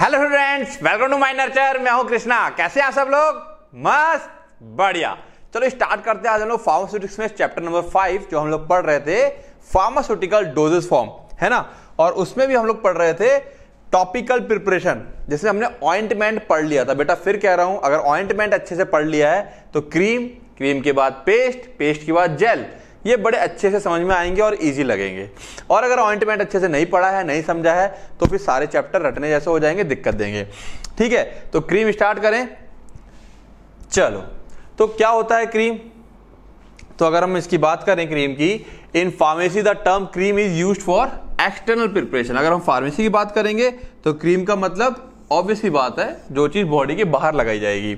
Hello friends welcome to my nurture मैं हूं कृष्णा कैसे हैं सब लोग मस्त बढ़िया चलो स्टार्ट करते हैं आज हम लोग फार्मास्यूटिक्स में चैप्टर नंबर फाइव जो हम लोग पढ़ रहे थे फार्मास्यूटिकल डोजेस फॉर्म है ना और उसमें भी हम लोग पढ़ रहे थे टॉपिकल प्रिपरेशन जैसे हमने ऑइंटमेंट पढ़ लिया था बेटा फिर कह रहा हूं अगर ऑइंटमेंट अच्छे से पढ़ लिया है तो क्रीम क्रीम के बाद पेस्ट पेस्ट के बाद जेल ये बड़े अच्छे से समझ में आएंगे और ईजी लगेंगे और अगर ऑइंटमेंट अच्छे से नहीं पढ़ा है नहीं समझा है तो फिर सारे चैप्टर रटने जैसे हो जाएंगे दिक्कत देंगे ठीक है तो क्रीम स्टार्ट करें चलो तो क्या होता है क्रीम तो अगर हम इसकी बात करें क्रीम की in pharmacy the term cream is use for external preparation अगर हम फार्मेसी की बात करेंगे तो क्रीम का मतलब ऑब्वियसली बात है जो चीज़ बॉडी के बाहर लगाई जाएगी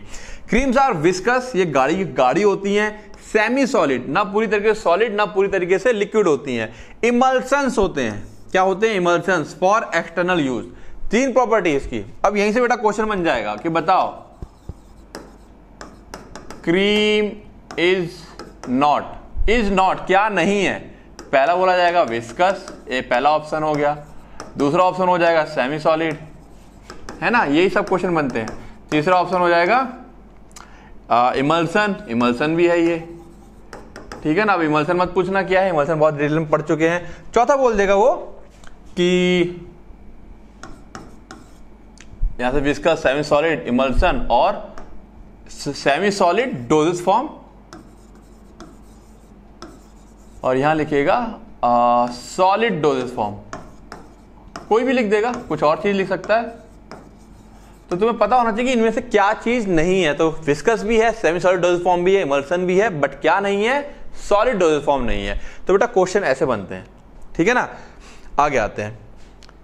क्रीम्स आर विस्कस ये गाड़ी गाड़ी होती हैं सेमी सॉलिड ना पूरी तरीके से सॉलिड ना पूरी तरीके से लिक्विड होती हैं इमल्सन्स होते हैं क्या होते हैं इमल्सन्स फॉर एक्सटर्नल यूज तीन प्रॉपर्टी इसकी अब यहीं से बेटा क्वेश्चन बन जाएगा कि बताओ cream is not is not क्या नहीं है पहला बोला जाएगा विस्कस ये पहला ऑप्शन हो गया दूसरा ऑप्शन हो जाएगा सेमी सॉलिड है ना यही सब क्वेश्चन बनते हैं तीसरा ऑप्शन हो जाएगा इमल्सन इमल्सन भी है ये ठीक है ना अब इमल्सन मत पूछना क्या है इमल्सन बहुत डिटेल में पढ़ चुके हैं चौथा बोल देगा वो कि यहां से विस्का सेमी सॉलिड इमल्सन और सेमी सॉलिड डोजेस फॉर्म और यहां लिखेगा सॉलिड डोजेस फॉर्म कोई भी लिख देगा कुछ और चीज लिख सकता है तो तुम्हें पता होना चाहिए कि इनमें से क्या चीज नहीं है तो विस्कस भी है सेमी सॉलिड डोज फॉर्म भी है इमल्सन भी है बट क्या नहीं है सॉलिड डोज फॉर्म नहीं है तो बेटा क्वेश्चन ऐसे बनते हैं ठीक है ना आगे आते हैं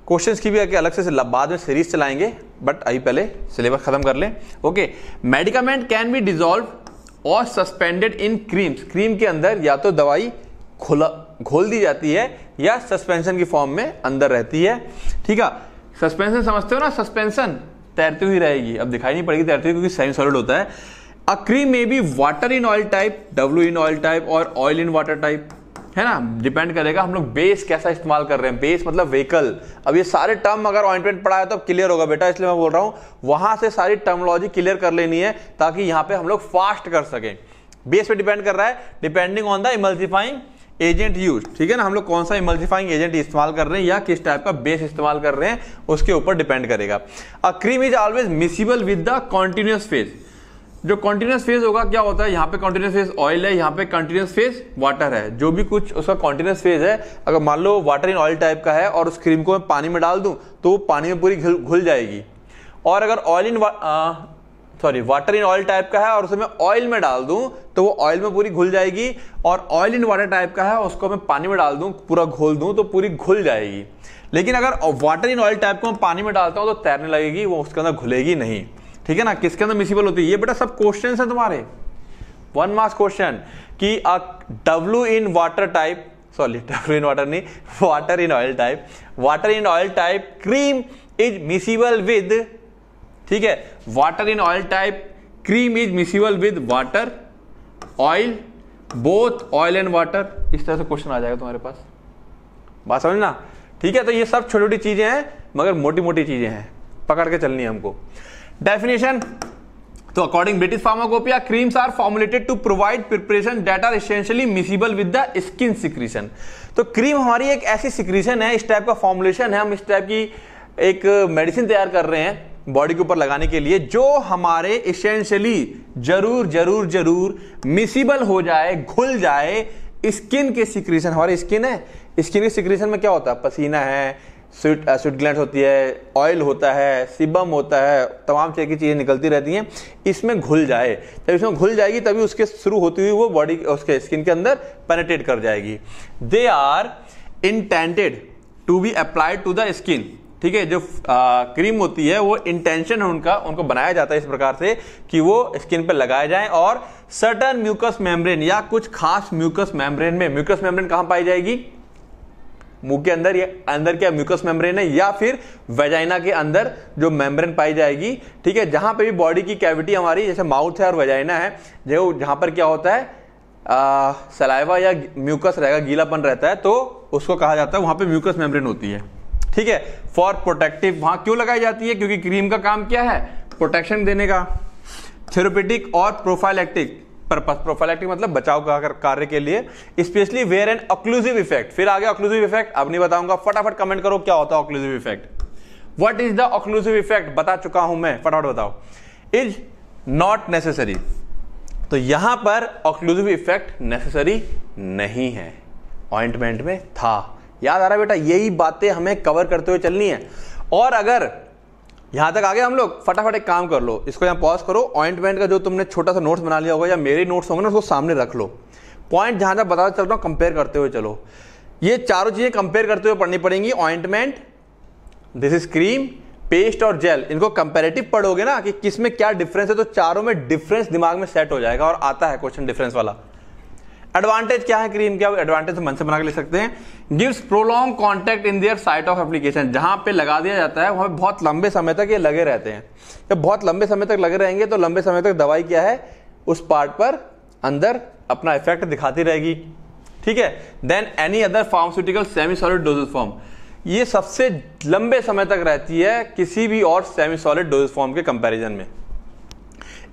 क्वेश्चंस की भी अलग से बाद में सीरीज चलाएंगे बट अभी पहले सिलेबस खत्म कर लें okay medicament can be dissolve और सस्पेंडेड इन क्रीम्स क्रीम के अंदर या तो दवाई खोला घोल दी जाती है या सस्पेंशन की फॉर्म में अंदर रहती है ठीक है सस्पेंशन समझते हो ना सस्पेंशन तैरती हुई रहेगी अब दिखाई नहीं पड़ेगी तैरती हुई क्योंकि सेमी सॉलिड होता है अ क्रीम में भी water in oil type W in oil type और ऑयल इन वाटर टाइप है ना डिपेंड करेगा हम लोग बेस कैसा इस्तेमाल कर रहे हैं बेस मतलब व्हीकल अब ये सारे टर्म अगर ऑइंटमेंट पढ़ा है तो अब क्लियर होगा बेटा इसलिए मैं बोल रहा हूं वहां से सारी टर्मोलॉजी क्लियर कर लेनी है ताकि यहां पे हम लोग फास्ट कर सकें बेस पे डिपेंड कर रहा है depending on the emulsifying agent use ठीक है ना हम लोग कौन सा इमल्सिफाइंग एजेंट इस्तेमाल कर रहे हैं या किस टाइप का बेस इस्तेमाल कर रहे हैं उसके ऊपर डिपेंड करेगा a cream is always miscible with the continuous phase जो कॉन्टिन्यूस फेज होगा क्या होता है यहाँ पे कॉन्टिन्यूस फेज ऑयल है यहाँ पे कॉन्टिन्यूस फेज वाटर है जो भी कुछ उसका कॉन्टिन्यूस फेज है अगर मान लो वाटर इन ऑयल टाइप का है और उस क्रीम को मैं पानी में डाल दूँ तो वो पानी में पूरी घुल जाएगी और अगर oil in sorry water in oil type का है और उसे मैं ऑयल में डाल दूं तो वो ऑयल में पूरी घुल जाएगी और ऑयल इन वाटर टाइप का है उसको मैं पानी में डाल दूं पूरा घोल दूं तो पूरी घुल जाएगी लेकिन अगर वाटर इन ऑयल टाइप को मैं पानी में डालता हूं तो तैरने लगेगी वो उसके अंदर घुलेगी नहीं ठीक है ना किसके अंदर मिसिबल होती है ये बेटा सब क्वेश्चन है तुम्हारे वन मार्क्स क्वेश्चन कि W in water type sorry W in water नहीं water in oil type water in oil type cream is miscible with ठीक है water in oil type cream is miscible with water oil both oil and water इस तरह से question आ जाएगा तुम्हारे पास बात समझना ठीक है तो ये सब छोटी छोटी चीजें हैं मगर मोटी मोटी चीजें हैं पकड़ के चलनी है हमको डेफिनेशन तो according British Pharmacopoeia creams are formulated to provide preparation that are essentially miscible with the skin secretion तो क्रीम हमारी एक ऐसी सिक्रीशन है इस टाइप का फॉर्मुलेशन है हम इस टाइप की एक मेडिसिन तैयार कर रहे हैं बॉडी के ऊपर लगाने के लिए जो हमारे इसेंशली जरूर जरूर जरूर मिसिबल हो जाए घुल जाए स्किन के सिक्रीशन हमारी स्किन है स्किन के सिक्रीशन में क्या होता है पसीना है स्वीट स्वीट ग्लैंड होती है ऑयल होता है सिबम होता है तमाम तरह की चीज़ें निकलती रहती हैं इसमें घुल जाए जब इसमें घुल जाएगी तभी उसके शुरू होती हुई वो बॉडी उसके स्किन के अंदर पेनेटेट कर जाएगी they are intended to be applied to the skin ठीक है जो आ, क्रीम होती है वो इंटेंशन है उनका उनको बनाया जाता है इस प्रकार से कि वो स्किन पर लगाए जाए और सर्टन म्यूकस मेम्ब्रेन या कुछ खास म्यूकस मेम्ब्रेन में म्यूकस मेम्ब्रेन कहां पाई जाएगी मुंह के अंदर या अंदर क्या म्यूकस मेम्ब्रेन है या फिर वेजाइना के अंदर जो मेम्ब्रेन पाई जाएगी ठीक है जहां पे भी बॉडी की कैविटी हमारी जैसे माउथ है और वेजाइना है जो जहां पर क्या होता है आ, सलाइवा या म्यूकस रहेगा गीलापन रहता है तो उसको कहा जाता है वहां पे म्यूकस मेम्ब्रेन होती है ठीक है फॉर प्रोटेक्टिव वहां क्यों लगाई जाती है क्योंकि क्रीम का काम क्या है प्रोटेक्शन देने का थेरोपेटिक और प्रोफाइलेक्टिक पर्पस मतलब बचाव का कार्य के लिए specially where and occlusive effect फिर आगे ऑक्लूसिव इफेक्ट अब नहीं बताऊंगा फटाफट कमेंट करो क्या होता है occlusive effect what is the occlusive effect बता चुका हूं मैं फटाफट बताओ इज नॉट नेसेसरी तो यहां पर ऑक्लूसिव इफेक्ट नेसेसरी नहीं है ऑइंटमेंट में था याद आ रहा है बेटा यही बातें हमें कवर करते हुए चलनी है और अगर यहां तक आ गए हम लोग फटाफट एक काम कर लो इसको यहां पॉज करो ऑइंटमेंट का जो तुमने छोटा सा नोट्स बना लिया होगा या मेरे नोट्स होंगे ना उसको सामने रख लो पॉइंट जहां तक बताते चल रहा हूँ कंपेयर करते हुए चलो ये चारों चीज़ें कंपेयर करते हुए पढ़नी पड़ेंगी ointment this is cream paste और जेल इनको कंपेरेटिव पढ़ोगे ना कि किस में क्या डिफरेंस है तो चारों में डिफरेंस दिमाग में सेट हो जाएगा और आता है क्वेश्चन डिफरेंस वाला एडवांटेज क्या है क्रीम क्या एडवांटेज मन से बना के ले सकते हैं gives prolong contact in their site of application जहां पे लगा दिया जाता है वहां बहुत लंबे समय तक ये लगे रहते हैं जब बहुत लंबे समय तक लगे रहेंगे तो लंबे समय तक दवाई क्या है उस पार्ट पर अंदर अपना इफेक्ट दिखाती रहेगी ठीक है then any other pharmaceutical semi solid dosage form ये सबसे लंबे समय तक रहती है किसी भी और सेमी सॉलिड डोजेज फॉर्म के कंपेरिजन में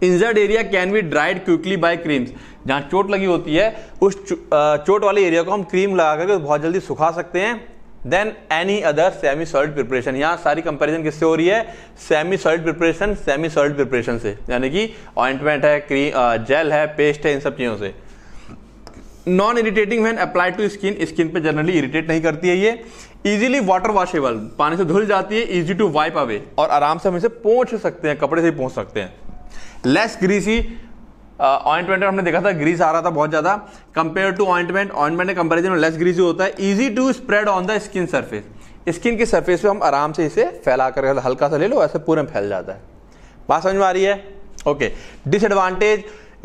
injured area can be dried quickly by creams जहाँ चोट लगी होती है उस चोट वाले एरिया को हम क्रीम लगा करके बहुत जल्दी सुखा सकते हैं then any other semi solid preparation यहाँ सारी कंपेरिजन किससे हो रही है semi solid preparation semi solid preparation से यानी कि ऑइंटमेंट है क्रीम जेल है पेस्ट है इन सब चीज़ों से non irritating when apply to skin skin पे जनरली इरिटेट नहीं करती है ये इजीली वाटर वॉशेबल पानी से धुल जाती है इजी टू वाइप अवे और आराम से हम इसे पहुँच सकते हैं कपड़े से ही पहुँच सकते हैं लेस ग्रीसी ऑइंटमेंट uh, हमने देखा था ग्रीस आ रहा था बहुत ज़्यादा कंपेयर टू ऑइंटमेंट ऑइंटमेंट के कंपेरिजन में लेस ग्रीसी होता है easy to spread on the skin surface skin की सर्फेस पे हम आराम से इसे फैला कर हल्का सा ले लो ऐसे पूरे फैल जाता है बात समझ में आ रही है okay disadvantage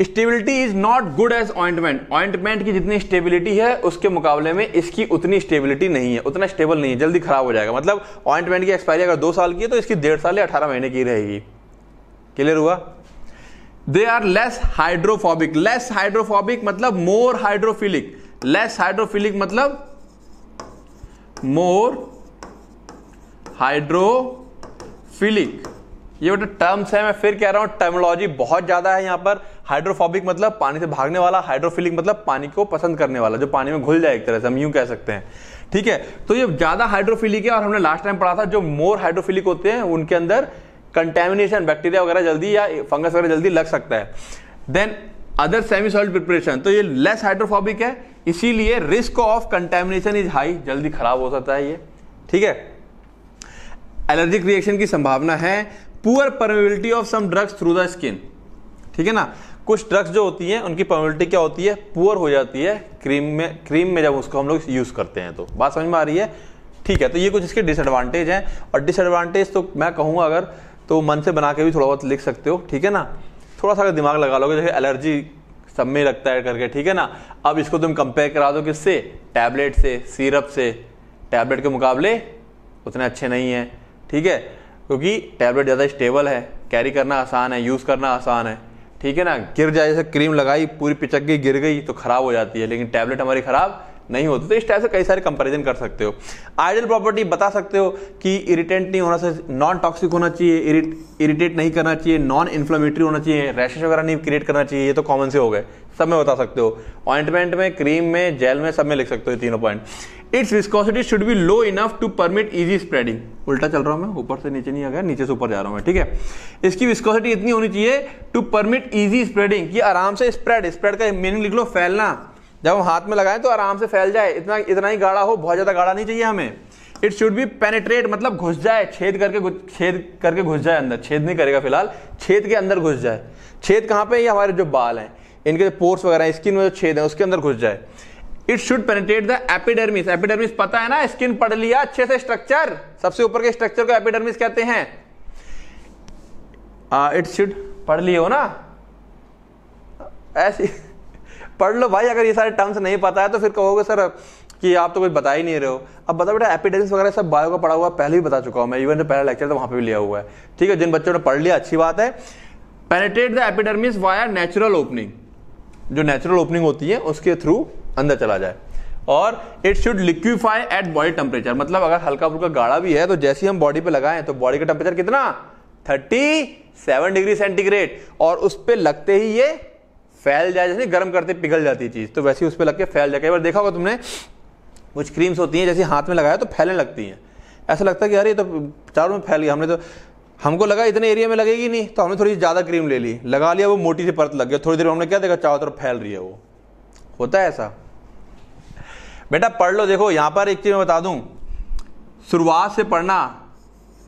stability is not good as ointment ointment की जितनी स्टेबिलिटी है उसके मुकाबले में इसकी उतनी स्टेबिलिटी नहीं है उतना स्टेबल नहीं है जल्दी खराब हो जाएगा मतलब ऑइंटमेंट की एक्सपायरी अगर दो साल की है तो इसकी डेढ़ साल या अठारह महीने की रहेगी क्लियर हुआ they are less hydrophobic less hydrophobic मतलब मोर हाइड्रोफिलिक लेस हाइड्रोफिलिक मतलब मोर हाइड्रोफिलिक ये बेटा टर्म्स है मैं फिर कह रहा हूं टर्मोलॉजी बहुत ज़्यादा है यहां पर हाइड्रोफोबिक मतलब पानी से भागने वाला हाइड्रोफिलिक मतलब पानी को पसंद करने वाला जो पानी में घुल जाए एक तरह से हम यूं कह सकते हैं ठीक है तो ये ज़्यादा हाइड्रोफिलिक है और हमने लास्ट टाइम पढ़ा था जो मोर हाइड्रोफिलिक होते हैं उनके अंदर कंटेमिनेशन बैक्टीरिया वगैरह जल्दी या फंगस वगैरह जल्दी लग सकता है than other semi solid preparation तो ये लेस हाइड्रोफोबिक है इसीलिए risk of contamination is high जल्दी खराब हो सकता है ये ठीक है एलर्जिक रिएक्शन की संभावना है poor permeability of some drugs through the skin ठीक है ना कुछ ड्रग्स जो होती हैं उनकी परमेबिलिटी क्या होती है पुअर हो जाती है क्रीम में क्रीम में जब उसको हम लोग यूज़ करते हैं तो बात समझ में आ रही है ठीक है तो ये कुछ इसके डिसएडवांटेज हैं और डिसएडवांटेज तो मैं कहूंगा अगर तो मन से बना के भी थोड़ा बहुत लिख सकते हो ठीक है ना थोड़ा सा दिमाग लगा लोगे जैसे एलर्जी सब में लगता है करके ठीक है ना अब इसको तुम कंपेयर करा दो किससे टैबलेट से सीरप से टैबलेट के मुकाबले उतने अच्छे नहीं हैं ठीक है क्योंकि टैबलेट ज़्यादा स्टेबल है कैरी करना आसान है यूज़ करना आसान है ठीक है ना गिर जाए जैसे क्रीम लगाई पूरी पिचक गई गिर गई तो ख़राब हो जाती है लेकिन टैबलेट हमारी ख़राब नहीं होते तो इस टाइप से कई सारे कंपेरिजन कर सकते हो आइडियल प्रॉपर्टी बता सकते हो कि इरिटेंट नहीं होना चाहिए नॉन टॉक्सिक होना चाहिए इरिटेट नहीं करना चाहिए नॉन इन्फ्लेमेटरी होना चाहिए रैशेज वगैरह नहीं क्रिएट करना चाहिए ये तो कॉमन से हो गए सब में बता सकते हो ऑइंटमेंट में क्रीम में जेल में सब में लिख सकते हो तीनों point it's viscosity should be low enough to permit easy spreading उल्टा चल रहा हूँ मैं ऊपर से नीचे नहीं आ गया नीचे से ऊपर जा रहा हूं मैं ठीक है इसकी विस्कोसिटी इतनी होनी चाहिए टू परमिट इजी स्प्रेडिंग कि आराम से स्प्रेड स्प्रेड का मीनिंग लिख लो फैलना जब हम हाथ में लगाएं तो आराम से फैल जाए इतना इतना ही गाढ़ा हो बहुत ज़्यादा गाढ़ा नहीं चाहिए हमें इट शुड बी पेनेट्रेट मतलब घुस जाए छेद करके छेद करके घुस जाए अंदर छेद नहीं करेगा फिलहाल छेद के अंदर घुस जाए छेद कहाँ पे ये हमारे जो बाल हैं इनके जो पोर्स वगैरह हैं स्किन में जो छेद है उसके अंदर घुस जाए it should penetrate the epidermis epidermis पता है ना स्किन पढ़ लिया अच्छे से स्ट्रक्चर सबसे ऊपर के स्ट्रक्चर को एपिडर्मिस कहते हैं इट शुड पढ़ लिए हो ना ऐसी पढ़ लो भाई अगर ये सारे टर्म्स नहीं पता है तो फिर कहोगे सर कि आप तो कुछ बता ही नहीं रहे हो अब बता बेटा एपिडेंस वगैरह सब बायो का पढ़ा हुआ पहले भी बता चुका हूँ मैं इवन जो पहला लेक्चर था वहाँ पे भी लिया हुआ है ठीक है जिन बच्चों ने पढ़ लिया अच्छी बात है penetrate the epidermis via natural opening जो नेचुरल ओपनिंग होती है उसके थ्रू अंदर चला जाए और it should liquefy at body temperature मतलब अगर हल्का फुल्का गाढ़ा भी है तो जैसे ही हम बॉडी पे लगाएं तो बॉडी का टेम्परेचर कितना 37 डिग्री सेंटीग्रेड और उस पर लगते ही ये फैल जाए जैसे गर्म करते पिघल जाती है चीज़ तो वैसे उस पर लग के फैल जाए कई बार देखा होगा तुमने कुछ क्रीम्स होती हैं जैसे हाथ में लगाया तो फैलने लगती हैं ऐसा लगता है कि अरे ये तो चारों में फैल गया हमने तो हमको लगा इतने एरिया में लगेगी नहीं तो हमने थोड़ी ज़्यादा क्रीम ले ली लगा लिया वो मोटी सी परत लग गया थोड़ी देर में हमने क्या देखा चारों तरफ फैल रही है वो होता है ऐसा बेटा पढ़ लो देखो यहाँ पर एक चीज़ मैं बता दूँ शुरुआत से पढ़ना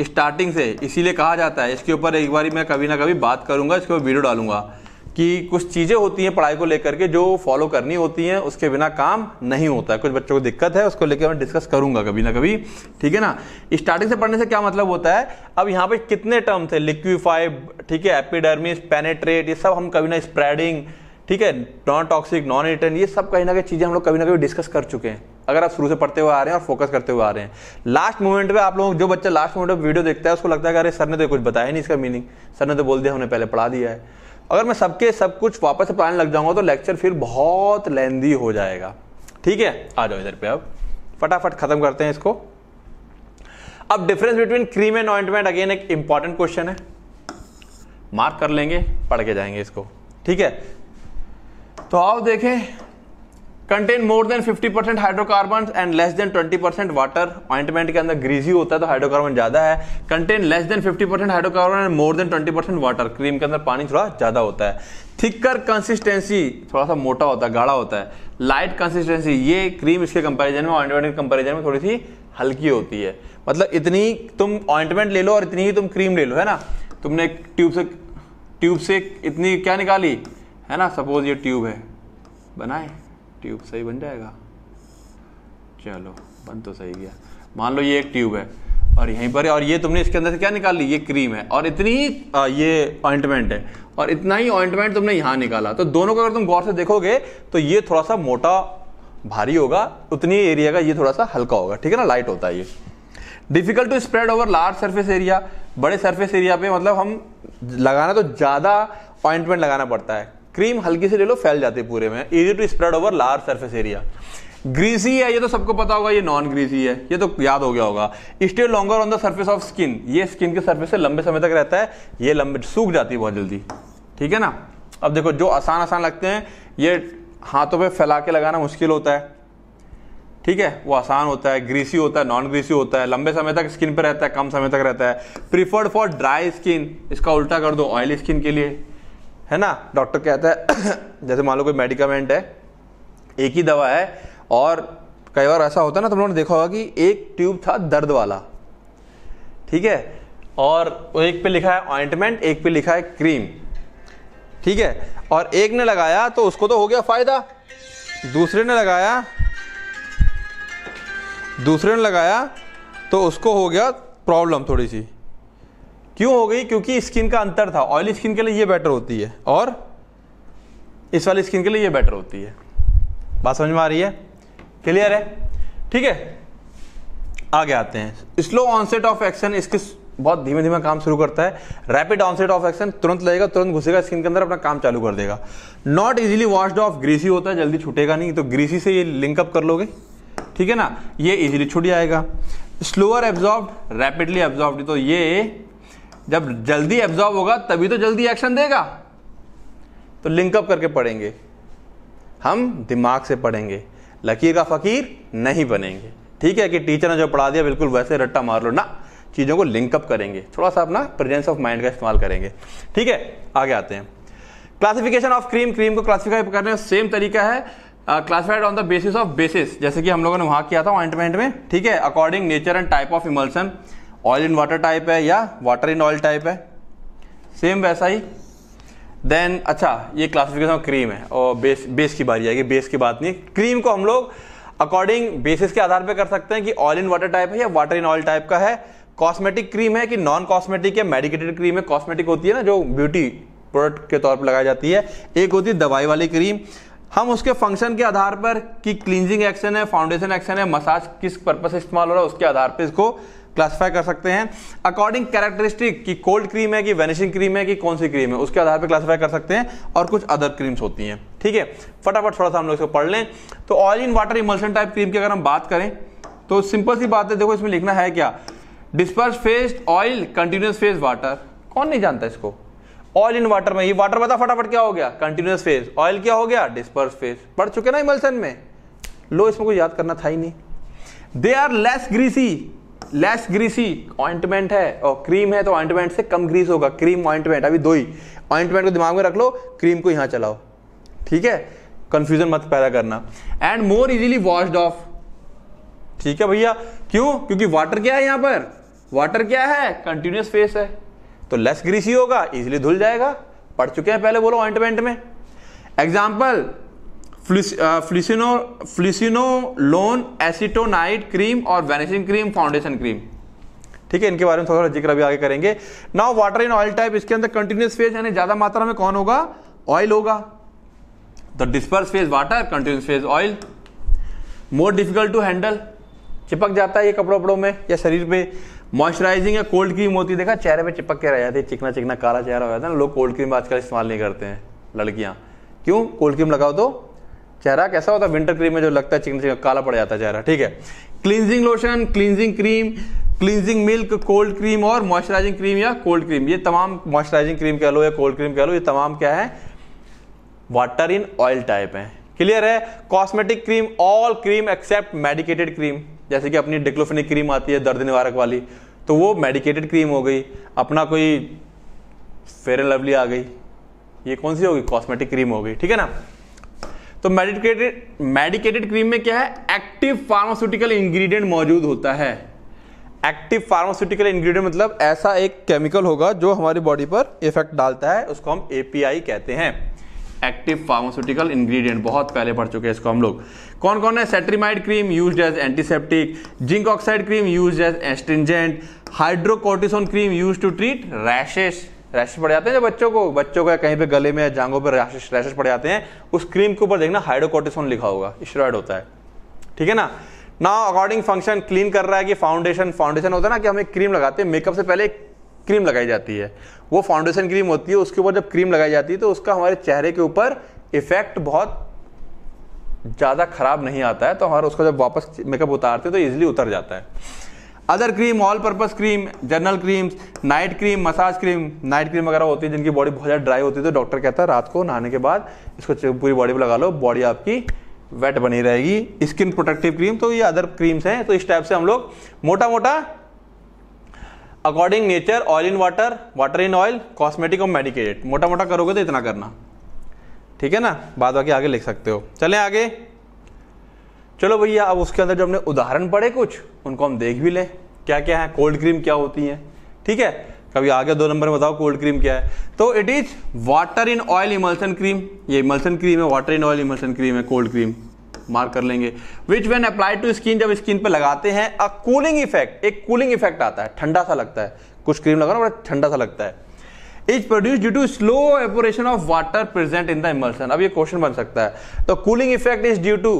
स्टार्टिंग से इसीलिए कहा जाता है इसके ऊपर एक बार मैं कभी ना कभी बात करूँगा इसके ऊपर वीडियो डालूंगा कि कुछ चीज़ें होती हैं पढ़ाई को लेकर के जो फॉलो करनी होती हैं उसके बिना काम नहीं होता है कुछ बच्चों को दिक्कत है उसको लेकर मैं डिस्कस करूंगा कभी ना कभी ठीक है ना स्टार्टिंग से पढ़ने से क्या मतलब होता है अब यहाँ पे कितने टर्म थे लिक्विफाई ठीक है एपिडर्मिस पेनेट्रेट ये सब हम कभी ना स्प्रेडिंग ठीक है नॉन टॉक्सिक नॉन रिटर्न ये सब कहीं ना कहीं चीज़ें हम लोग कभी ना कभी डिस्कस कर चुके हैं अगर आप शुरू से पढ़ते हुए आ रहे हैं और फोकस करते हुए आ रहे हैं लास्ट मोमेंट में आप लोग जो बच्चा लास्ट मोमेंट में वीडियो देखता है उसको लगता है अरे सर ने तो कुछ बताया नहीं इसका मीनिंग सर ने तो बोल दिया हमने पहले पढ़ा दिया है अगर मैं सबके सब कुछ वापस पढ़ाने लग जाऊंगा तो लेक्चर फिर बहुत लेंदी हो जाएगा ठीक है आ जाओ इधर पे अब फटाफट खत्म करते हैं इसको अब difference between cream and ointment again एक इंपॉर्टेंट क्वेश्चन है मार्क कर लेंगे पढ़ के जाएंगे इसको ठीक है तो आओ देखें contain more than 50 percent hydrocarbon and less than 20 percent water ointment के अंदर ग्रीजी होता है तो हाइड्रोकार्बन ज्यादा है contain less than 50 percent hydrocarbon and more than 20 percent water cream के अंदर पानी थोड़ा ज्यादा होता है थिकर कंसिस्टेंसी थोड़ा सा मोटा होता है गाढ़ा होता है लाइट कंसिस्टेंसी ये क्रीम इसके कंपेरिजन में ऑइंटमेंट के कंपेरिजन में थोड़ी सी हल्की होती है मतलब इतनी तुम ऑइंटमेंट ले लो और इतनी ही तुम क्रीम ले लो है ना तुमने ट्यूब से ट्यूब से इतनी क्या निकाली है ना सपोज ये ट्यूब है बनाए ट्यूब सही बन जाएगा चलो बन तो सही गया मान लो ये एक ट्यूब है और यहीं पर और ये तुमने इसके अंदर से क्या निकाल ली ये क्रीम है और इतनी ही ये ऑइंटमेंट है और इतना ही ऑइंटमेंट तुमने यहाँ निकाला तो दोनों को अगर तुम गौर से देखोगे तो ये थोड़ा सा मोटा भारी होगा उतनी एरिया का ये थोड़ा सा हल्का होगा ठीक है ना लाइट होता है ये difficult to spread over large surface area बड़े सरफेस एरिया पे मतलब हम लगाना तो ज़्यादा ऑइंटमेंट लगाना पड़ता है क्रीम हल्की से ले लो फैल जाते पूरे में easy to spread over large surface area greasy है ये तो सबको पता होगा ये नॉन ग्रीसी है ये तो याद हो गया होगा stay longer on the surface of skin ये स्किन के सर्फेस से लंबे समय तक रहता है ये लंबे सूख जाती है बहुत जल्दी ठीक है ना अब देखो जो आसान आसान लगते हैं ये हाथों पे फैला के लगाना मुश्किल होता है ठीक है वो आसान होता है ग्रीसी होता है नॉन ग्रीसी होता है लंबे समय तक स्किन पे रहता है कम समय तक रहता है प्रिफर्ड फॉर ड्राई स्किन इसका उल्टा कर दो ऑयली स्किन के लिए है ना डॉक्टर कहता है जैसे मान लो कोई मेडिकामेंट है एक ही दवा है और कई बार ऐसा होता है ना तुम लोगों ने देखा होगा कि एक ट्यूब था दर्द वाला ठीक है और एक पे लिखा है ऑइंटमेंट एक पे लिखा है क्रीम ठीक है और एक ने लगाया तो उसको तो हो गया फायदा दूसरे ने लगाया दूसरे ने लगाया तो उसको हो गया प्रॉब्लम थोड़ी सी क्यों हो गई क्योंकि स्किन का अंतर था ऑयली स्किन के लिए ये बेटर होती है और इस वाली स्किन के लिए ये बेटर होती है बात समझ में आ रही है क्लियर है ठीक है आगे आते हैं स्लो ऑनसेट ऑफ एक्शन इसके बहुत धीमे धीमे काम शुरू करता है रैपिड ऑनसेट ऑफ एक्शन तुरंत लगेगा तुरंत घुसेगा स्किन के अंदर अपना काम चालू कर देगा not easily washed off greasy होता है जल्दी छूटेगा नहीं तो ग्रीसी से ये लिंकअप कर लोगे ठीक है ना ये इजिली छूट जाएगा स्लोअर एब्जॉर्ब रैपिडली एब्जॉर्ब तो ये जब जल्दी एब्जॉर्ब होगा तभी तो जल्दी एक्शन देगा तो लिंकअप करके पढ़ेंगे हम दिमाग से पढ़ेंगे लकीर का फकीर नहीं बनेंगे ठीक है कि टीचर ने जो पढ़ा दिया बिल्कुल वैसे रट्टा मार लो ना चीज़ों को लिंकअप करेंगे थोड़ा सा अपना प्रेजेंस ऑफ माइंड का इस्तेमाल करेंगे ठीक है आगे आते हैं क्लासिफिकेशन ऑफ क्रीम क्रीम को क्लासिफाई करने का सेम तरीका है classified on the basis of basis जैसे कि हम लोगों ने वहां किया था ऑइंटमेंट में ठीक है according nature and type of emulsion oil in water type है या वाटर इन ऑयल टाइप है सेम वैसा ही देन अच्छा ये क्लासिफिकेशन ऑफ क्रीम है और बेस बेस की बारी आएगी बेस की बात नहीं क्रीम को हम लोग अकॉर्डिंग बेसिस के आधार पे कर सकते हैं कि ऑयल इन वाटर टाइप है या वाटर इन ऑयल टाइप का है कॉस्मेटिक क्रीम है कि नॉन कॉस्मेटिक या मेडिकेटेड क्रीम है कॉस्मेटिक होती है ना जो ब्यूटी प्रोडक्ट के तौर पर लगाई जाती है एक होती है दवाई वाली क्रीम हम उसके फंक्शन के आधार पर कि क्लींजिंग एक्शन है फाउंडेशन एक्शन है मसाज किस पर्पज से इस्तेमाल हो रहा है उसके आधार पर इसको क्लासिफाई कर सकते हैं अकॉर्डिंग कैरेक्टरिस्टिक कि कोल्ड क्रीम है कि वेनिशिंग क्रीम है कि कौन सी क्रीम है उसके आधार पर क्लासीफाई कर सकते हैं और कुछ अदर क्रीम्स होती हैं ठीक है फटाफट थोड़ा सा हम लोग इसको पढ़ लें तो oil in water emulsion type cream की अगर हम बात करें तो सिंपल सी बात है देखो इसमें लिखना है क्या disperse phased oil continuous phase water कौन नहीं जानता इसको ऑयल इन वाटर में ये वाटर बता फटाफट क्या हो गया कंटिन्यूस फेज ऑयल क्या हो गया डिस्पर्स फेज पढ़ चुके ना इमल्शन में लो इसमें कोई याद करना था ही नहीं they are less greasy less greasy ointment है और क्रीम है तो ऑइंटमेंट से कम ग्रीस होगा क्रीम ऑइंटमेंट अभी दो ही ऑइंटमेंट को दिमाग में रख लो क्रीम को यहां चलाओ ठीक है कंफ्यूजन मत पैदा करना and more easily washed off ठीक है भैया क्यों क्योंकि वाटर क्या है यहां पर वाटर क्या है कंटिन्यूस फेस है तो लेस ग्रीसी होगा इजिली धुल जाएगा पढ़ चुके हैं पहले बोलो ऑइंटमेंट में एग्जाम्पल फ्लिसिनो फ्लिसिनोलोन एसिटोनाइट क्रीम और वैनिशिंग क्रीम फाउंडेशन क्रीम ठीक है इनके बारे में थोड़ा थोड़ा जिक्र अभी आगे करेंगे now water in oil type इसके अंदर कंटिन्यूस फेज यानी ज्यादा मात्रा में कौन होगा ऑयल होगा the disperse phase water continuous phase oil more difficult to handle चिपक जाता है ये कपड़ों वपड़ों में या शरीर पे मॉइस्चराइजिंग या कोल्ड क्रीम होती है देखा चेहरे पे चिपक के रह जाती है चिकना चिकना काला चेहरा हो जाता है ना लोग कोल्ड क्रीम आजकल इस्तेमाल नहीं करते हैं लड़कियां क्यों कोल्ड क्रीम लगाओ तो चेहरा कैसा होता है विंटर क्रीम में जो लगता है चिकन चिकन काला पड़ जाता है चेहरा ठीक है cleansing lotion cleansing cream cleansing milk cold cream और मॉइस्चराइजिंग क्रीम या कोल्ड क्रीम ये तमाम मॉइस्चराइजिंग क्रीम कह लो या कोल्ड क्रीम कह लो ये तमाम क्या है वाटर इन ऑयल टाइप है क्लियर है cosmetic cream all cream except medicated cream जैसे कि अपनी डिक्लोफेनिक क्रीम आती है दर्द निवारक वाली तो वो मेडिकेटेड क्रीम हो गई अपना कोई फेयर एंड लवली आ गई ये कौन सी होगी कॉस्मेटिक क्रीम हो गई ठीक है ना तो मेडिकेटेड मेडिकेटेड क्रीम में क्या है एक्टिव फार्मास्यूटिकल इंग्रेडिएंट मौजूद होता है एक्टिव फार्मास्यूटिकल इंग्रेडिएंट मतलब ऐसा एक केमिकल होगा जो हमारी बॉडी पर इफेक्ट डालता है उसको हम एपीआई कहते हैं एक्टिव फार्मास्यूटिकल इंग्रेडिएंट बहुत पहले पढ़ चुके हैं इसको हम लोग कौन कौन है cetrimide cream use as antiseptic zinc oxide cream use as astringent hydrocortisone cream use to treat rashes rashes पड़ जाते हैं जब बच्चों को बच्चों का कहीं पे गले में जांगों पर रैशेस रैशेस पड़ जाते हैं उस क्रीम के ऊपर देखना हाइड्रोकोटिसोन लिखा होगा स्टेरॉयड होता है ठीक है ना ना अकॉर्डिंग फंक्शन क्लीन कर रहा है कि फाउंडेशन फाउंडेशन होता है ना कि हमें क्रीम लगाते हैं मेकअप से पहले क्रीम लगाई जाती है वो फाउंडेशन क्रीम होती है उसके ऊपर जब क्रीम लगाई जाती है तो उसका हमारे चेहरे के ऊपर इफेक्ट बहुत ज़्यादा खराब नहीं आता है तो हमारा उसका जब वापस मेकअप उतारते हैं तो ईजिली उतर जाता है other cream all purpose cream general creams night cream massage cream night cream वगैरह होती है जिनकी बॉडी बहुत ज़्यादा ड्राई होती है तो डॉक्टर कहता है रात को नहाने के बाद इसको पूरी बॉडी पर लगा लो बॉडी आपकी वेट बनी रहेगी स्किन प्रोटेक्टिव क्रीम तो ये अदर क्रीम्स हैं तो इस टाइप से हम लोग मोटा मोटा according nature oil in water water in oil cosmetic और मेडिकेटेड मोटा मोटा करोगे तो इतना करना ठीक है ना बाद बाकी आगे लिख सकते हो चले आगे चलो भैया अब उसके अंदर जो हमने उदाहरण पढ़े कुछ उनको हम देख भी लें क्या क्या है कोल्ड क्रीम क्या होती है ठीक है कभी आगे दो नंबर में बताओ कोल्ड क्रीम क्या है तो it is water in oil emulsion cream ये इमल्सन क्रीम है water in oil emulsion cream है कोल्ड क्रीम मार्क कर लेंगे which when apply to skin जब स्किन पे लगाते हैं अ कूलिंग इफेक्ट एक कूलिंग इफेक्ट आता है ठंडा सा लगता है कुछ क्रीम लगा बड़ा ठंडा सा लगता है is produce due to slow evaporation of water present in the emulsion अब ये क्वेश्चन बन सकता है तो cooling effect is due to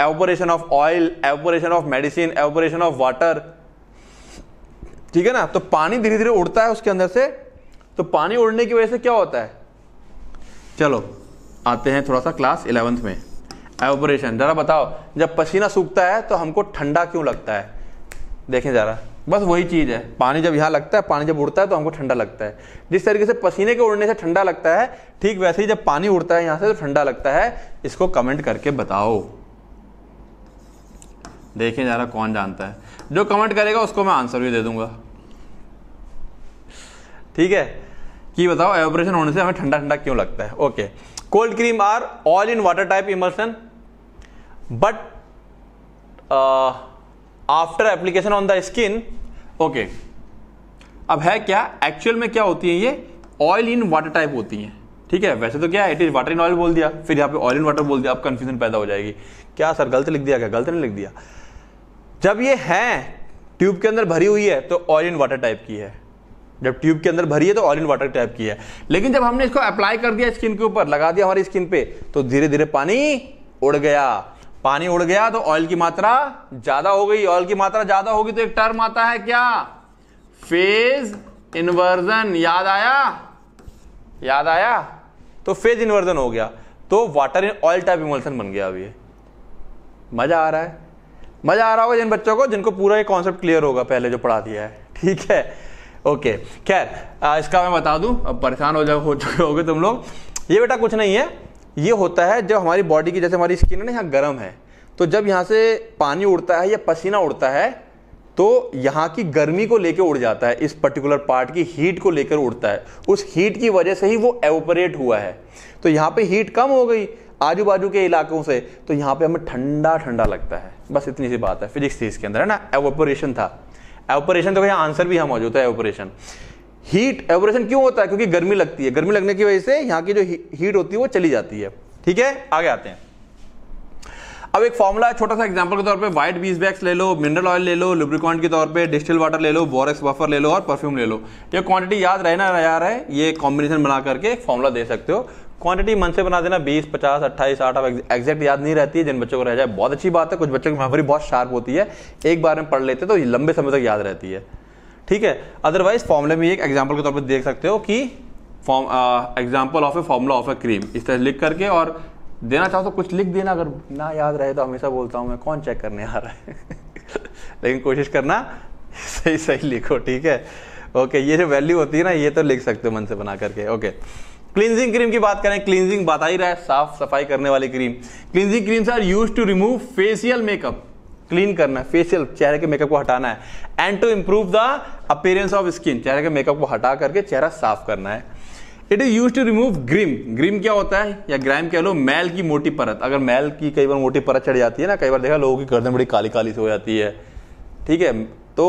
evaporation of oil evaporation of medicine evaporation of water ठीक है ना तो पानी धीरे धीरे उड़ता है उसके अंदर से तो पानी उड़ने की वजह से क्या होता है चलो आते हैं थोड़ा सा क्लास इलेवंथ में एवोपोरेशन जरा बताओ जब पसीना सूखता है तो हमको ठंडा क्यों लगता है देखें जरा बस वही चीज़ है पानी जब यहां लगता है पानी जब उड़ता है तो हमको ठंडा लगता है जिस तरीके से पसीने के उड़ने से ठंडा लगता है ठीक वैसे ही जब पानी उड़ता है यहां से तो ठंडा लगता है इसको कमेंट करके बताओ देखें ज़रा कौन जानता है जो कमेंट करेगा उसको मैं आंसर भी दे दूंगा ठीक है कि बताओ एवोपरेशन होने से हमें ठंडा ठंडा क्यों लगता है okay cold cream are oil in water type emulsion but after application on the skin okay अब है क्या एक्चुअल में क्या होती है ये ऑयल इन वाटर टाइप होती है ठीक है वैसे तो क्या it is water in oil बोल दिया फिर यहाँ पे ऑयल इन वाटर बोल दिया अब कंफ्यूजन पैदा हो जाएगी क्या सर गलत लिख दिया क्या गलत नहीं लिख दिया जब ये है ट्यूब के अंदर भरी हुई है तो ऑयल इन वाटर टाइप की है जब ट्यूब के अंदर भरी है तो ऑयल इन वाटर टाइप की है लेकिन जब हमने इसको अप्लाई कर दिया स्किन के ऊपर लगा दिया हमारी स्किन पे तो धीरे धीरे पानी उड़ गया पानी उड़ गया तो ऑयल की मात्रा ज्यादा हो गई ऑयल की मात्रा ज्यादा होगी तो एक टर्म आता है क्या फेज इन्वर्जन याद आया याद आया तो फेज इन्वर्जन हो गया तो water in oil type emulsion बन गया अभी मजा आ रहा है मज़ा आ रहा होगा जिन बच्चों को जिनको पूरा ये कॉन्सेप्ट क्लियर होगा पहले जो पढ़ा दिया है ठीक है ओके खैर इसका मैं बता दूं अब परेशान हो जाओ हो चुके होगे तुम लोग ये बेटा कुछ नहीं है ये होता है जब हमारी बॉडी की जैसे हमारी स्किन है ना यहाँ गर्म है तो जब यहाँ से पानी उड़ता है या पसीना उड़ता है तो यहाँ की गर्मी को लेकर उड़ जाता है इस पर्टिकुलर पार्ट की हीट को लेकर उड़ता है उस हीट की वजह से ही वो एवोपरेट हुआ है तो यहाँ पे हीट कम हो गई आजू बाजू के इलाकों से तो यहाँ पे हमें ठंडा ठंडा लगता है बस इतनी सी बात है फिजिक्स थी इसके अंदर है ना एवोपोरेशन था एवोपोरेशन तो यहाँ आंसर भी हम मौजूद है एवोपोरेशन हीट एवोपोरेशन क्यों होता है क्योंकि गर्मी लगती है गर्मी लगने की वजह से यहाँ की जो हीट होती है वो चली जाती है ठीक है आगे आते हैं अब एक फॉर्मूला है छोटा सा एग्जांपल के तौर पे व्हाइट बीस बैग्स ले लो मिनरल ऑयल ले लो लुब्रिकॉन्ट के तौर पे डिस्टिल वाटर ले लो बोरेक्स बफर ले लो और परफ्यूम ले लो ये क्वांटिटी याद रहना यार है ये कॉम्बिनेशन बना करके एक फॉर्मूला दे सकते हो क्वांटिटी मन से बना देना बीस पचास अट्ठाईस साठ अब एग्जैक्ट याद नहीं रहती है जिन बच्चों को रह जाए बहुत अच्छी बात है कुछ बच्चों की मेमोरी बहुत शार्प होती है एक बार में पढ़ लेते तो लंबे समय तक याद रहती है ठीक है अदरवाइज फॉर्मूले में एक एग्जाम्पल के तौर पर देख सकते हो कि form example of a formula of a cream इस तरह लिख करके और देना चाहो तो कुछ लिख देना अगर ना याद रहे तो हमेशा बोलता हूँ मैं कौन चेक करने आ रहा है लेकिन कोशिश करना सही सही लिखो ठीक है ओके ये जो वैल्यू होती है ना ये तो लिख सकते हो मन से बना करके ओके क्लिनजिंग क्रीम की बात करें क्लिनजिंग बता ही रहा है साफ सफाई करने वाली cream cleansing creams are use to remove facial makeup clean करना है फेशियल चेहरे के मेकअप को हटाना है and to improve the appearance of skin चेहरे के मेकअप को हटा करके चेहरा साफ करना है it is use to remove grime grime क्या होता है या ग्राइम कह लो मैल की मोटी परत अगर मैल की कई बार मोटी परत चढ़ जाती है ना कई बार देखा लोगों की गर्दन बड़ी काली काली से हो जाती है ठीक है तो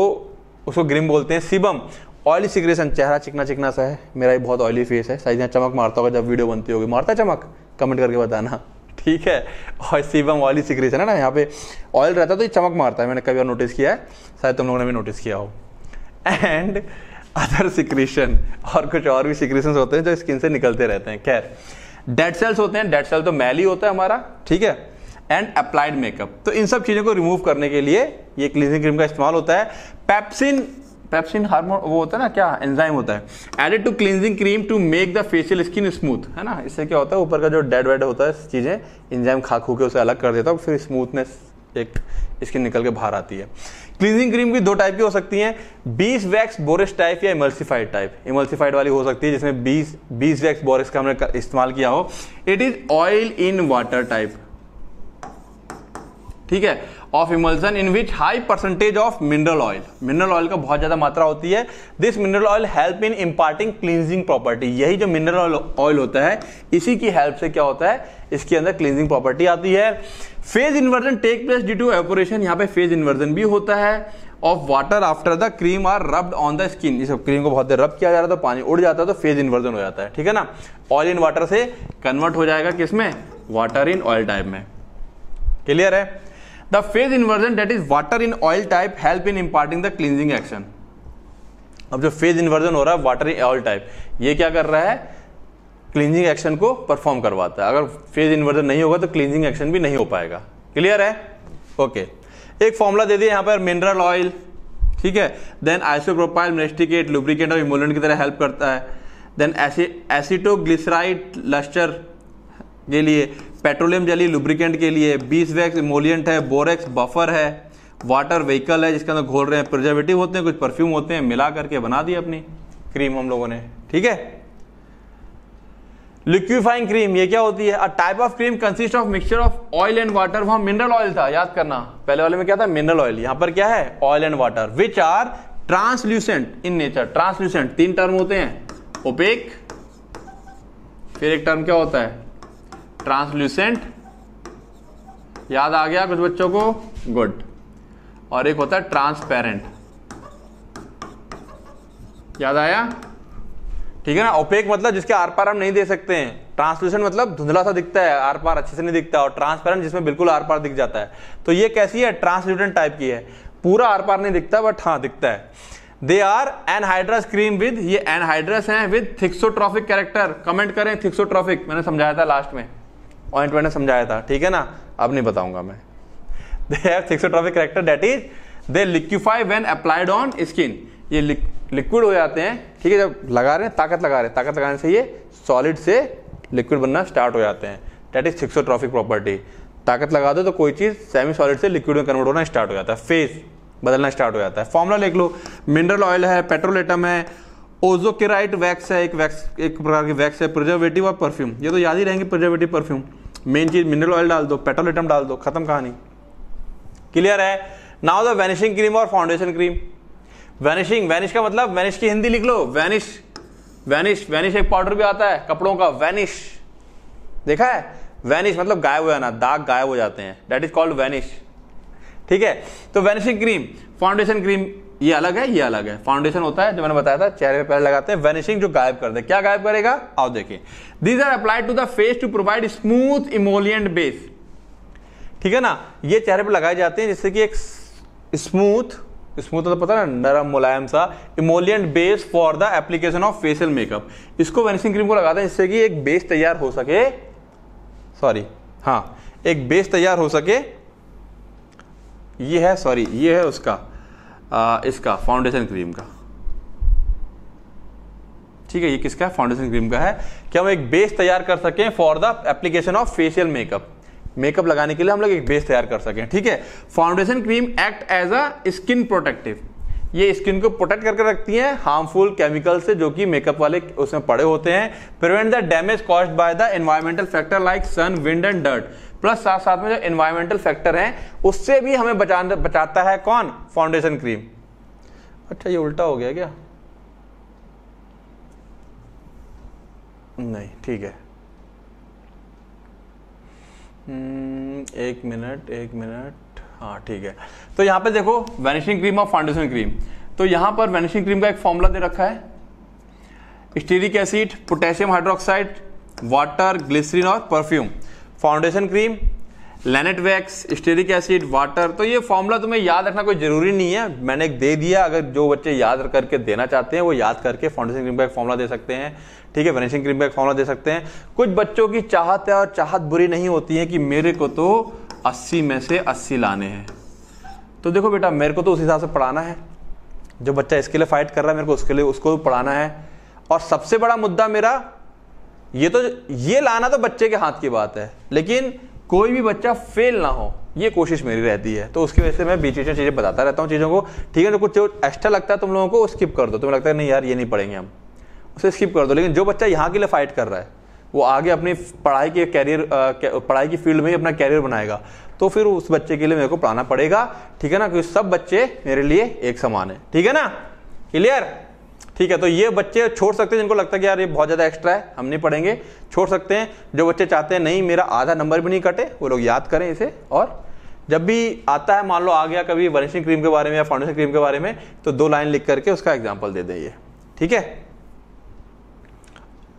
उसको ग्रीम बोलते हैं सिबम ऑयली सिग्रेशन चेहरा चिकना चिकना सा है मेरा भी बहुत ऑयली फेस है शायद यहाँ चमक मारता होगा जब वीडियो बनती होगी मारता चमक कमेंट करके बताना ठीक है और सीबम ऑयली सिग्रेशन है ना यहाँ पे ऑयल रहता है तो ये चमक मारता है मैंने कभी और नोटिस किया है शायद तुम लोगों ने भी नोटिस किया हो एंड अदर सिक्रीशन और कुछ और भी सिक्रीशन होते हैं जो स्किन से निकलते रहते हैं खैर डेड सेल्स होते हैं डेड सेल तो मैल ही होता है हमारा ठीक है एंड अप्लाइड मेकअप तो इन सब चीज़ों को रिमूव करने के लिए ये क्लीजिंग क्रीम का इस्तेमाल होता है पेप्सिन पेप्सिन हार्मोन वो होता है ना क्या एंजाइम होता है added to cleansing cream to make the facial skin smooth है ना इससे क्या होता है ऊपर का जो डेड वेड होता है चीज़ें एंजाइम खा खू के उसे अलग कर देता है फिर स्मूथनेस एक स्किन निकल के बाहर आती है क्लींजिंग क्रीम भी दो टाइप की हो सकती हैं बीस वैक्स बोरिस टाइप या इमल्सिफाइड टाइप इमल्सिफाइड वाली हो सकती है जिसमें बीस बीस वैक्स बोरिस का हमने इस्तेमाल किया हो it is oil in water type ठीक है of emulsion in which high percentage of mineral oil mineral oil का बहुत ज़्यादा मात्रा होती है this mineral oil help in imparting cleansing property यही जो मिनरल ऑयल होता है इसी की हेल्प से क्या होता है इसके अंदर क्लींजिंग प्रॉपर्टी आती है phase inversion take place due to evaporation यहाँ पे फेज इन्वर्जन भी होता है of water after the cream are rubbed on the skin इस क्रीम को बहुत देर रब किया जा रहा था पानी उड़ जाता है तो फेज इन्वर्जन हो जाता है ठीक है ना ऑयल इन वाटर से कन्वर्ट हो जाएगा किसमें वाटर इन ऑयल टाइप में क्लियर है the phase inversion that is water in oil type help in imparting the cleansing action अब जो फेज इन्वर्जन हो रहा है वाटर इन ऑयल टाइप ये क्या कर रहा है क्लींजिंग एक्शन को परफॉर्म करवाता है अगर फेज इन्वर्जन नहीं होगा तो क्लींजिंग एक्शन भी नहीं हो पाएगा क्लियर है ओके okay. एक फॉर्मूला दे दिया यहां पर मिनरल ऑयल ठीक है देन आइसोप्रोपाइल मेस्टिकेट लुब्रिकेट और इमोलेंट की तरह हेल्प करता है देन एसिटोग्लिसराइड लस्टर के लिए पेट्रोलियम जली लुब्रिकेंट के लिए बीस वैक्स इमोलियंट है बोरेक्स बफर है वाटर व्हीकल है जिसके अंदर घोल रहे हैं प्रिजर्वेटिव होते हैं कुछ परफ्यूम होते हैं मिला करके बना दी अपनी क्रीम हम लोगों ने ठीक है लिक्विफाइंग क्रीम ये क्या होती है a type of cream consist of mixture of oil and water वहां मिनरल ऑयल था याद करना पहले वाले में क्या था मिनरल ऑयल यहां पर क्या है oil and water which are translucent in nature translucent तीन टर्म होते हैं ओपेक फिर एक टर्म क्या होता है ट्रांसल्यूसेंट याद आ गया कुछ बच्चों को गुड और एक होता है ट्रांसपेरेंट याद आया ठीक है ना ओपेक मतलब जिसके आर पार हम नहीं दे सकते हैं ट्रांसलूसेंट मतलब धुंधला सा दिखता है आर पार अच्छे से नहीं दिखता और ट्रांसपेरेंट जिसमें बिल्कुल आर पार दिख जाता है तो ये कैसी है ट्रांसल्यूटेंट टाइप की है पूरा आर पार नहीं दिखता बट हाँ दिखता है they are anhydrous cream with ये एनहाइड्रस है विद थिक्सोट्रॉफिक कैरेक्टर कमेंट करें थिक्सोट्रॉफिक मैंने समझाया था लास्ट में पॉइंट मैंने समझाया था ठीक है ना अब नहीं बताऊंगा मैं they have thixotropic character that is they liquefy when applied on skin ये लिक्विड हो जाते हैं ठीक है जब लगा रहे हैं ताकत लगा रहे हैं ताकत लगाने से ये सॉलिड से लिक्विड बनना स्टार्ट हो जाते हैं डेट इज सिक्सोट्रॉफिक प्रॉपर्टी ताकत लगा दो तो कोई चीज़ सेमी सॉलिड से लिक्विड में कन्वर्ट होना स्टार्ट हो जाता है फेस बदलना स्टार्ट हो जाता है फॉर्मुला लिख लो मिनरल ऑयल है पेट्रोल एटम है ओजोकेराइट वैक्स है एक वैक्स एक प्रकार की वैक्स है प्रिजर्वेटिव और परफ्यूम ये तो याद ही रहेंगे प्रिजर्वेटिव परफ्यूम मेन चीज मिनरल ऑयल डाल दो पेट्रोल आइटम डाल दो खत्म कहानी क्लियर है नाउ द वैनिशिंग क्रीम और फाउंडेशन क्रीम वैनिशिंग वैनिश का मतलब वैनिश की हिंदी लिख लो वैनिश वैनिश वैनिश एक पाउडर भी आता है कपड़ों का वैनिश देखा है वैनिश मतलब गायब हो जाना दाग गायब हो जाते हैं डेट इज कॉल्ड वैनिश ठीक है तो वैनिशिंग क्रीम फाउंडेशन क्रीम ये अलग है ये अलग है फाउंडेशन होता है जो मैंने बताया था चेहरे पे पहले लगाते हैं वेनिशिंग जो गायब कर दे क्या गायब करेगा आओ देखिए these are applied to the face to provide smooth emollient base ठीक है ना ये चेहरे पे लगाए जाते हैं जिससे कि एक स्मूथ स्मूथ तो पता ना नरम मुलायम सा emollient base for the application of facial makeup इसको वेनिशिंग क्रीम को लगाते हैं जिससे कि एक बेस तैयार हो सके सॉरी हाँ एक बेस तैयार हो सके ये है सॉरी ये है उसका आ, इसका फाउंडेशन क्रीम का ठीक है ये किसका है फाउंडेशन क्रीम का है कि हम एक बेस तैयार कर सकें for the application of facial makeup makeup लगाने के लिए हम लोग एक बेस तैयार कर सकें ठीक है foundation cream act as a skin protective ये स्किन को प्रोटेक्ट करके रखती है हार्मफुल केमिकल से जो कि मेकअप वाले उसमें पड़े होते हैं prevent the damage cause by the environmental factor like sun wind and dirt plus साथ साथ में जो एनवायरमेंटल फैक्टर हैं उससे भी हमें बचा बचाता है कौन फाउंडेशन क्रीम अच्छा ये उल्टा हो गया क्या नहीं ठीक है हम्म, एक मिनट एक मिनट हाँ ठीक है तो यहां पे देखो वैनिशिंग क्रीम और फाउंडेशन क्रीम तो यहां पर वैनिशिंग क्रीम का एक फॉर्मूला दे रखा है stearic acid potassium hydroxide water glycerin और perfume foundation cream lanette wax stearic acid water तो ये फॉर्मूला तुम्हें याद रखना कोई जरूरी नहीं है मैंने एक दे दिया अगर जो बच्चे याद करके देना चाहते हैं वो याद करके फाउंडेशन क्रीम का एक फॉर्मूला दे सकते हैं ठीक है वनिशिंग क्रीम का एक फॉर्मूला दे सकते हैं कुछ बच्चों की चाहत है और चाहत बुरी नहीं होती है कि मेरे को तो अस्सी में से अस्सी लाने हैं तो देखो बेटा मेरे को तो उस हिसाब से पढ़ाना है जो बच्चा इसके लिए फाइट कर रहा है मेरे को उसके लिए उसको पढ़ाना है और सबसे बड़ा मुद्दा मेरा ये तो ये लाना तो बच्चे के हाथ की बात है लेकिन कोई भी बच्चा फेल ना हो ये कोशिश मेरी रहती है तो उसकी वजह से मैं बीच बीच में चीज़ें बताता रहता हूँ चीज़ों को ठीक है तो जो कुछ एक्स्ट्रा लगता है तुम लोगों को स्किप कर दो तुम्हें लगता है नहीं यार ये नहीं पढ़ेंगे हम उसे स्किप कर दो लेकिन जो बच्चा यहाँ के लिए फाइट कर रहा है वो आगे अपनी पढ़ाई के कैरियर पढ़ाई की फील्ड में ही अपना कैरियर बनाएगा तो फिर उस बच्चे के लिए मेरे को पढ़ाना पड़ेगा ठीक है ना क्योंकि सब बच्चे मेरे लिए एक समान है ठीक है ना क्लियर ठीक है तो ये बच्चे छोड़ सकते हैं जिनको लगता है कि यार ये बहुत ज़्यादा एक्स्ट्रा है हम नहीं पढ़ेंगे छोड़ सकते हैं जो बच्चे चाहते हैं नहीं मेरा आधा नंबर भी नहीं कटे वो लोग याद करें इसे और जब भी आता है मान लो आ गया कभी वर्निशिंग क्रीम के बारे में या फाउंडेशन क्रीम के बारे में तो दो लाइन लिख करके उसका एग्जाम्पल दे दें ये ठीक है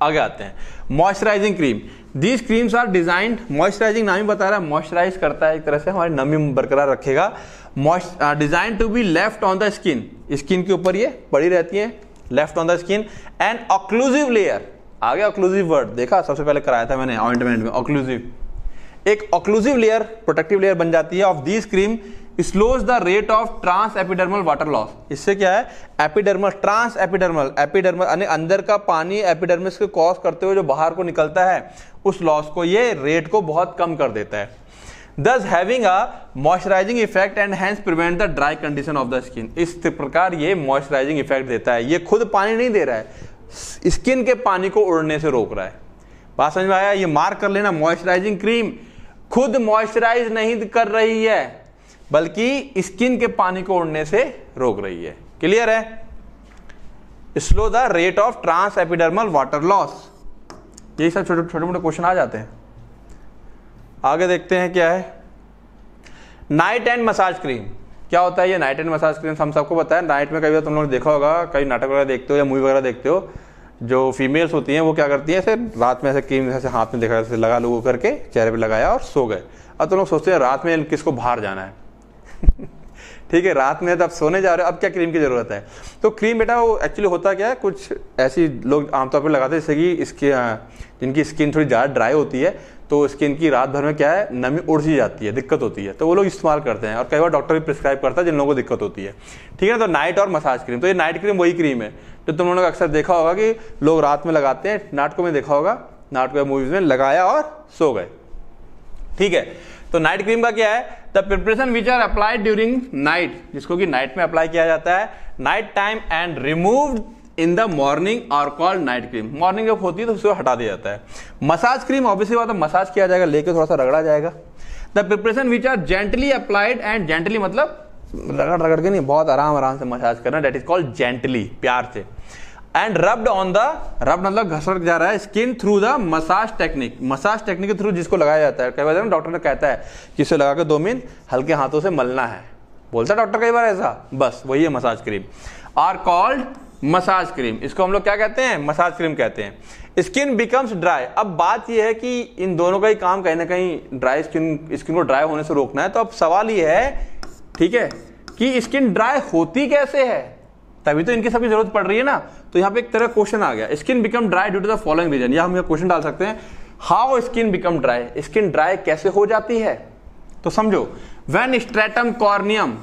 आगे आते हैं moisturising cream these creams are designed moisturising नाम ही बता रहा है मॉइस्चराइज करता है एक तरह से हमारी नमी बरकरार रखेगा design to be left on the skin skin के ऊपर ये पड़ी रहती है left on the skin and occlusive layer आ गया ऑक्लूसिव वर्ड देखा सबसे पहले कराया था मैंने ऑइंटमेंट में ऑक्लूसिव एक ऑक्लूसिव लेयर प्रोटेक्टिव लेयर बन जाती है of this cream slows the rate of trans epidermal water loss इससे क्या है एपिडर्मल ट्रांस एपिडर्मल एपिडर्मल यानी अंदर का पानी एपिडर्मिस को कॉज करते हुए जो बाहर को निकलता है उस लॉस को ये रेट को बहुत कम कर देता है thus having a moisturising effect and hence prevent the dry condition of the skin इस प्रकार ये मॉइस्चराइजिंग इफेक्ट देता है ये खुद पानी नहीं दे रहा है स्किन के पानी को उड़ने से रोक रहा है बात समझ में आया ये मार्क कर लेना मॉइस्चराइजिंग क्रीम खुद मॉइस्चराइज नहीं कर रही है बल्कि स्किन के पानी को उड़ने से रोक रही है क्लियर है slow the rate of trans epidermal water loss यही सब छोटे छोटे मोटे क्वेश्चन आ जाते हैं आगे देखते हैं क्या है नाइट एंड मसाज क्रीम क्या होता है ये नाइट एंड मसाज क्रीम हम सबको पता है नाइट में कभी तो तुम लोग देखा होगा कभी नाटक वगैरह देखते हो या मूवी वगैरह देखते हो जो फीमेल्स होती हैं वो क्या करती हैं ऐसे रात में ऐसे क्रीम ऐसे हाथ में देखा ऐसे लगा लोगों करके चेहरे पे लगाया और सो गए अब तो लोग सोचते हैं रात में किसको बाहर जाना है ठीक है रात में तो अब सोने जा रहे हो अब क्या क्रीम की ज़रूरत है तो क्रीम बेटा वो एक्चुअली होता क्या है कुछ ऐसी लोग आमतौर पर लगाते हैं जैसे कि इसके जिनकी स्किन थोड़ी ज़्यादा ड्राई होती है तो स्किन की रात भर में क्या है नमी उड़ सी जाती है दिक्कत होती है तो वो लोग इस्तेमाल करते हैं और कई बार डॉक्टर भी प्रिस्क्राइब करता है जिन लोगों को दिक्कत होती है ठीक है तो नाइट और मसाज क्रीम तो ये नाइट क्रीम वही क्रीम है जो तुम लोगों ने अक्सर देखा होगा कि लोग रात में लगाते हैं नाटकों में देखा होगा नाटकों या मूवीज में लगाया और सो गए ठीक है तो नाइट क्रीम का क्या है the preparation which are applied during night जिसको कि नाइट में अप्लाई किया जाता है night time and remove in the morning और कॉल्ड नाइट क्रीम मॉर्निंग जब होती है तो उसको हटा दिया जाता है मसाज क्रीम ऑब्वियसली बात है मसाज किया जाएगा लेके थोड़ा सा रगड़ा जाएगा the preparation which are gently applied and gently मतलब रगड़ रगड़ के नहीं बहुत आराम आराम से मसाज करना डेट इज कॉल्ड जेंटली प्यार से एंड रब्ड ऑन द रब मतलब घसर जा रहा है skin through the massage technique massage technique के थ्रू जिसको लगाया जाता है कई बार डॉक्टर ने कहता है कि इसे लगा के दो मिनट हल्के हाथों से मलना है बोलता डॉक्टर कई बार ऐसा बस वही है massage cream are called massage cream इसको हम लोग क्या कहते हैं मसाज क्रीम कहते हैं स्किन बिकम्स ड्राई अब बात यह है कि इन दोनों का ही काम कहीं ना कहीं ड्राई स्किन स्किन को ड्राई होने से रोकना है तो अब सवाल यह है ठीक है कि स्किन ड्राई होती कैसे है तभी तो इनकी सभी जरूरत पड़ रही है ना तो यहां पे एक तरह क्वेश्चन आ गया skin become dry due to the following reason या हम यहाँ क्वेश्चन डाल सकते हैं how skin become dry skin dry कैसे हो जाती है तो समझो वेन स्ट्रेटम कॉर्नियम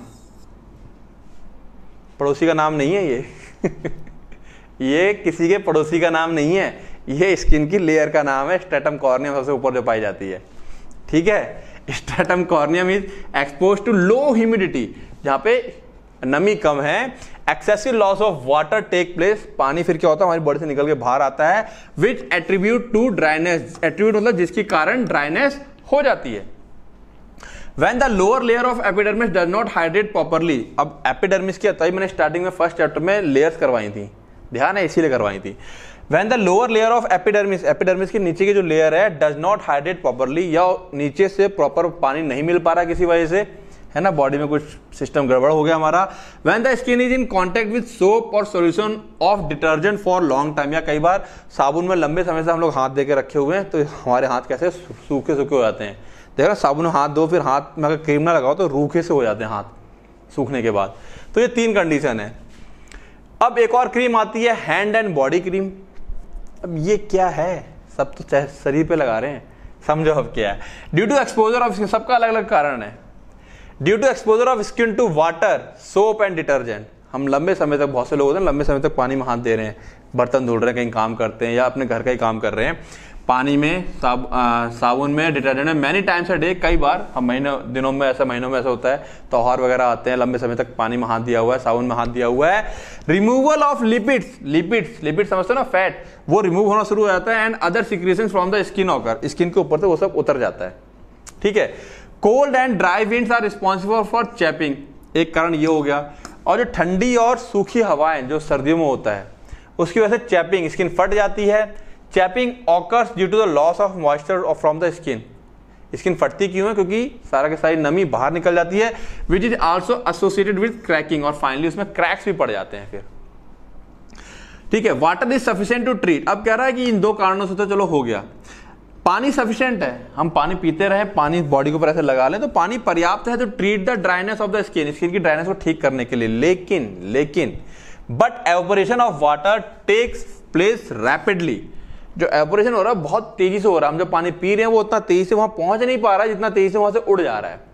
पड़ोसी का नाम नहीं है ये ये किसी के पड़ोसी का नाम नहीं है ये स्किन की लेयर का नाम है स्टेटम कॉर्नियम सबसे ऊपर जो पाई जाती है ठीक है stratum corneum is expose to low humidity जहाँ पे नमी कम है excessive loss of water take place पानी फिर क्या होता है हमारी बॉडी से निकल के बाहर आता है which attribute to dryness attribute मतलब जिसके कारण ड्राइनेस हो जाती है when the lower layer of epidermis does not hydrate properly अब एपिडर्मिस की अतः मैंने स्टार्टिंग में फर्स्ट चैप्टर में लेयर्स करवाई थी ध्यान है इसीलिए करवाई थी when the lower layer of epidermis epidermis के नीचे की जो लेयर है डज नॉट हाइड्रेट प्रॉपरली या नीचे से प्रॉपर पानी नहीं मिल पा रहा किसी वजह से है ना बॉडी में कुछ सिस्टम गड़बड़ हो गया हमारा when the skin is in contact with soap और solution of detergent for long time या कई बार साबुन में लंबे समय से हम लोग हाथ दे के रखे हुए हैं तो हमारे हाथ कैसे सूखे सूखे हो जाते हैं देखा साबुन हाथ दो फिर हाथ में अगर क्रीम ना लगाओ तो रूखे से हो जाते हैं हाथ सूखने के बाद तो ये तीन कंडीशन है अब एक और क्रीम आती है हैंड एंड बॉडी क्रीम अब ये क्या है सब तो शरीर पे लगा रहे हैं समझो अब क्या है due to exposure of skin सबका अलग अलग कारण है due to exposure of skin to water soap and detergent हम लंबे समय तक बहुत से लोग होते हैं लंबे समय तक पानी में हाथ दे रहे हैं बर्तन धुल रहे हैं कहीं काम करते हैं या अपने घर का ही काम कर रहे हैं पानी में साब साबुन में डिटर्जेंट में मैनी टाइम्स अ डे कई बार हम महीने दिनों में ऐसा महीनों में ऐसा होता है त्यौहार वगैरह आते हैं लंबे समय तक पानी में हाथ दिया हुआ है साबुन में हाथ दिया हुआ है removal of lipids lipids lipid समझते हो ना फैट वो रिमूव होना शुरू हो जाता है and other secretion from the skin occur skin के ऊपर से वो सब उतर जाता है ठीक है cold and dry winds are responsible for chapping एक कारण ये हो गया और जो ठंडी और सूखी हवाएं जो सर्दियों में होता है उसकी वजह से चैपिंग स्किन फट जाती है chapping occurs due to the loss of moisture from the skin skin फटती क्यों है क्योंकि सारा के सारी नमी बाहर निकल जाती है which is also associated with cracking और फाइनली उसमें क्रैक्स भी पड़ जाते हैं फिर ठीक है water is sufficient to treat अब कह रहा है कि इन दो कारणों से तो चलो हो गया पानी सफिशियंट है हम पानी पीते रहे पानी बॉडी के ऊपर ऐसे लगा लें तो पानी पर्याप्त है तो treat the dryness of the skin skin की ड्राइनेस को ठीक करने के लिए लेकिन लेकिन but evaporation of water takes place rapidly जो एवोरेशन हो रहा है बहुत तेजी से हो रहा है हम जो पानी पी रहे हैं वो उतना तेजी से वहां पहुंच नहीं पा रहा है जितना तेजी से वहां से उड़ जा रहा है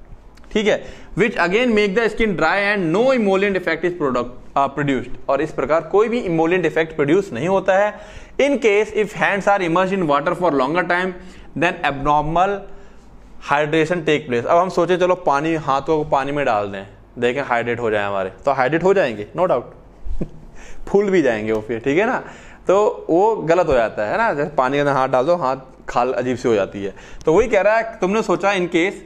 ठीक है which again make the skin dry and no emollient effect is product produced और इस प्रकार कोई भी इमोलियंट इफेक्ट प्रोड्यूस नहीं होता है in case if hands are immerse in water for longer time then abnormal hydration take place अब हम सोचे चलो पानी हाथों को पानी में डाल दें देखें हाइड्रेट हो जाए हमारे तो हाइड्रेट हो जाएंगे नो डाउट फूल भी जाएंगे वो फिर ठीक है ना तो वो गलत हो जाता है ना जैसे पानी के अंदर हाथ डाल दो हाथ खाल अजीब सी हो जाती है तो वही कह रहा है तुमने सोचा in case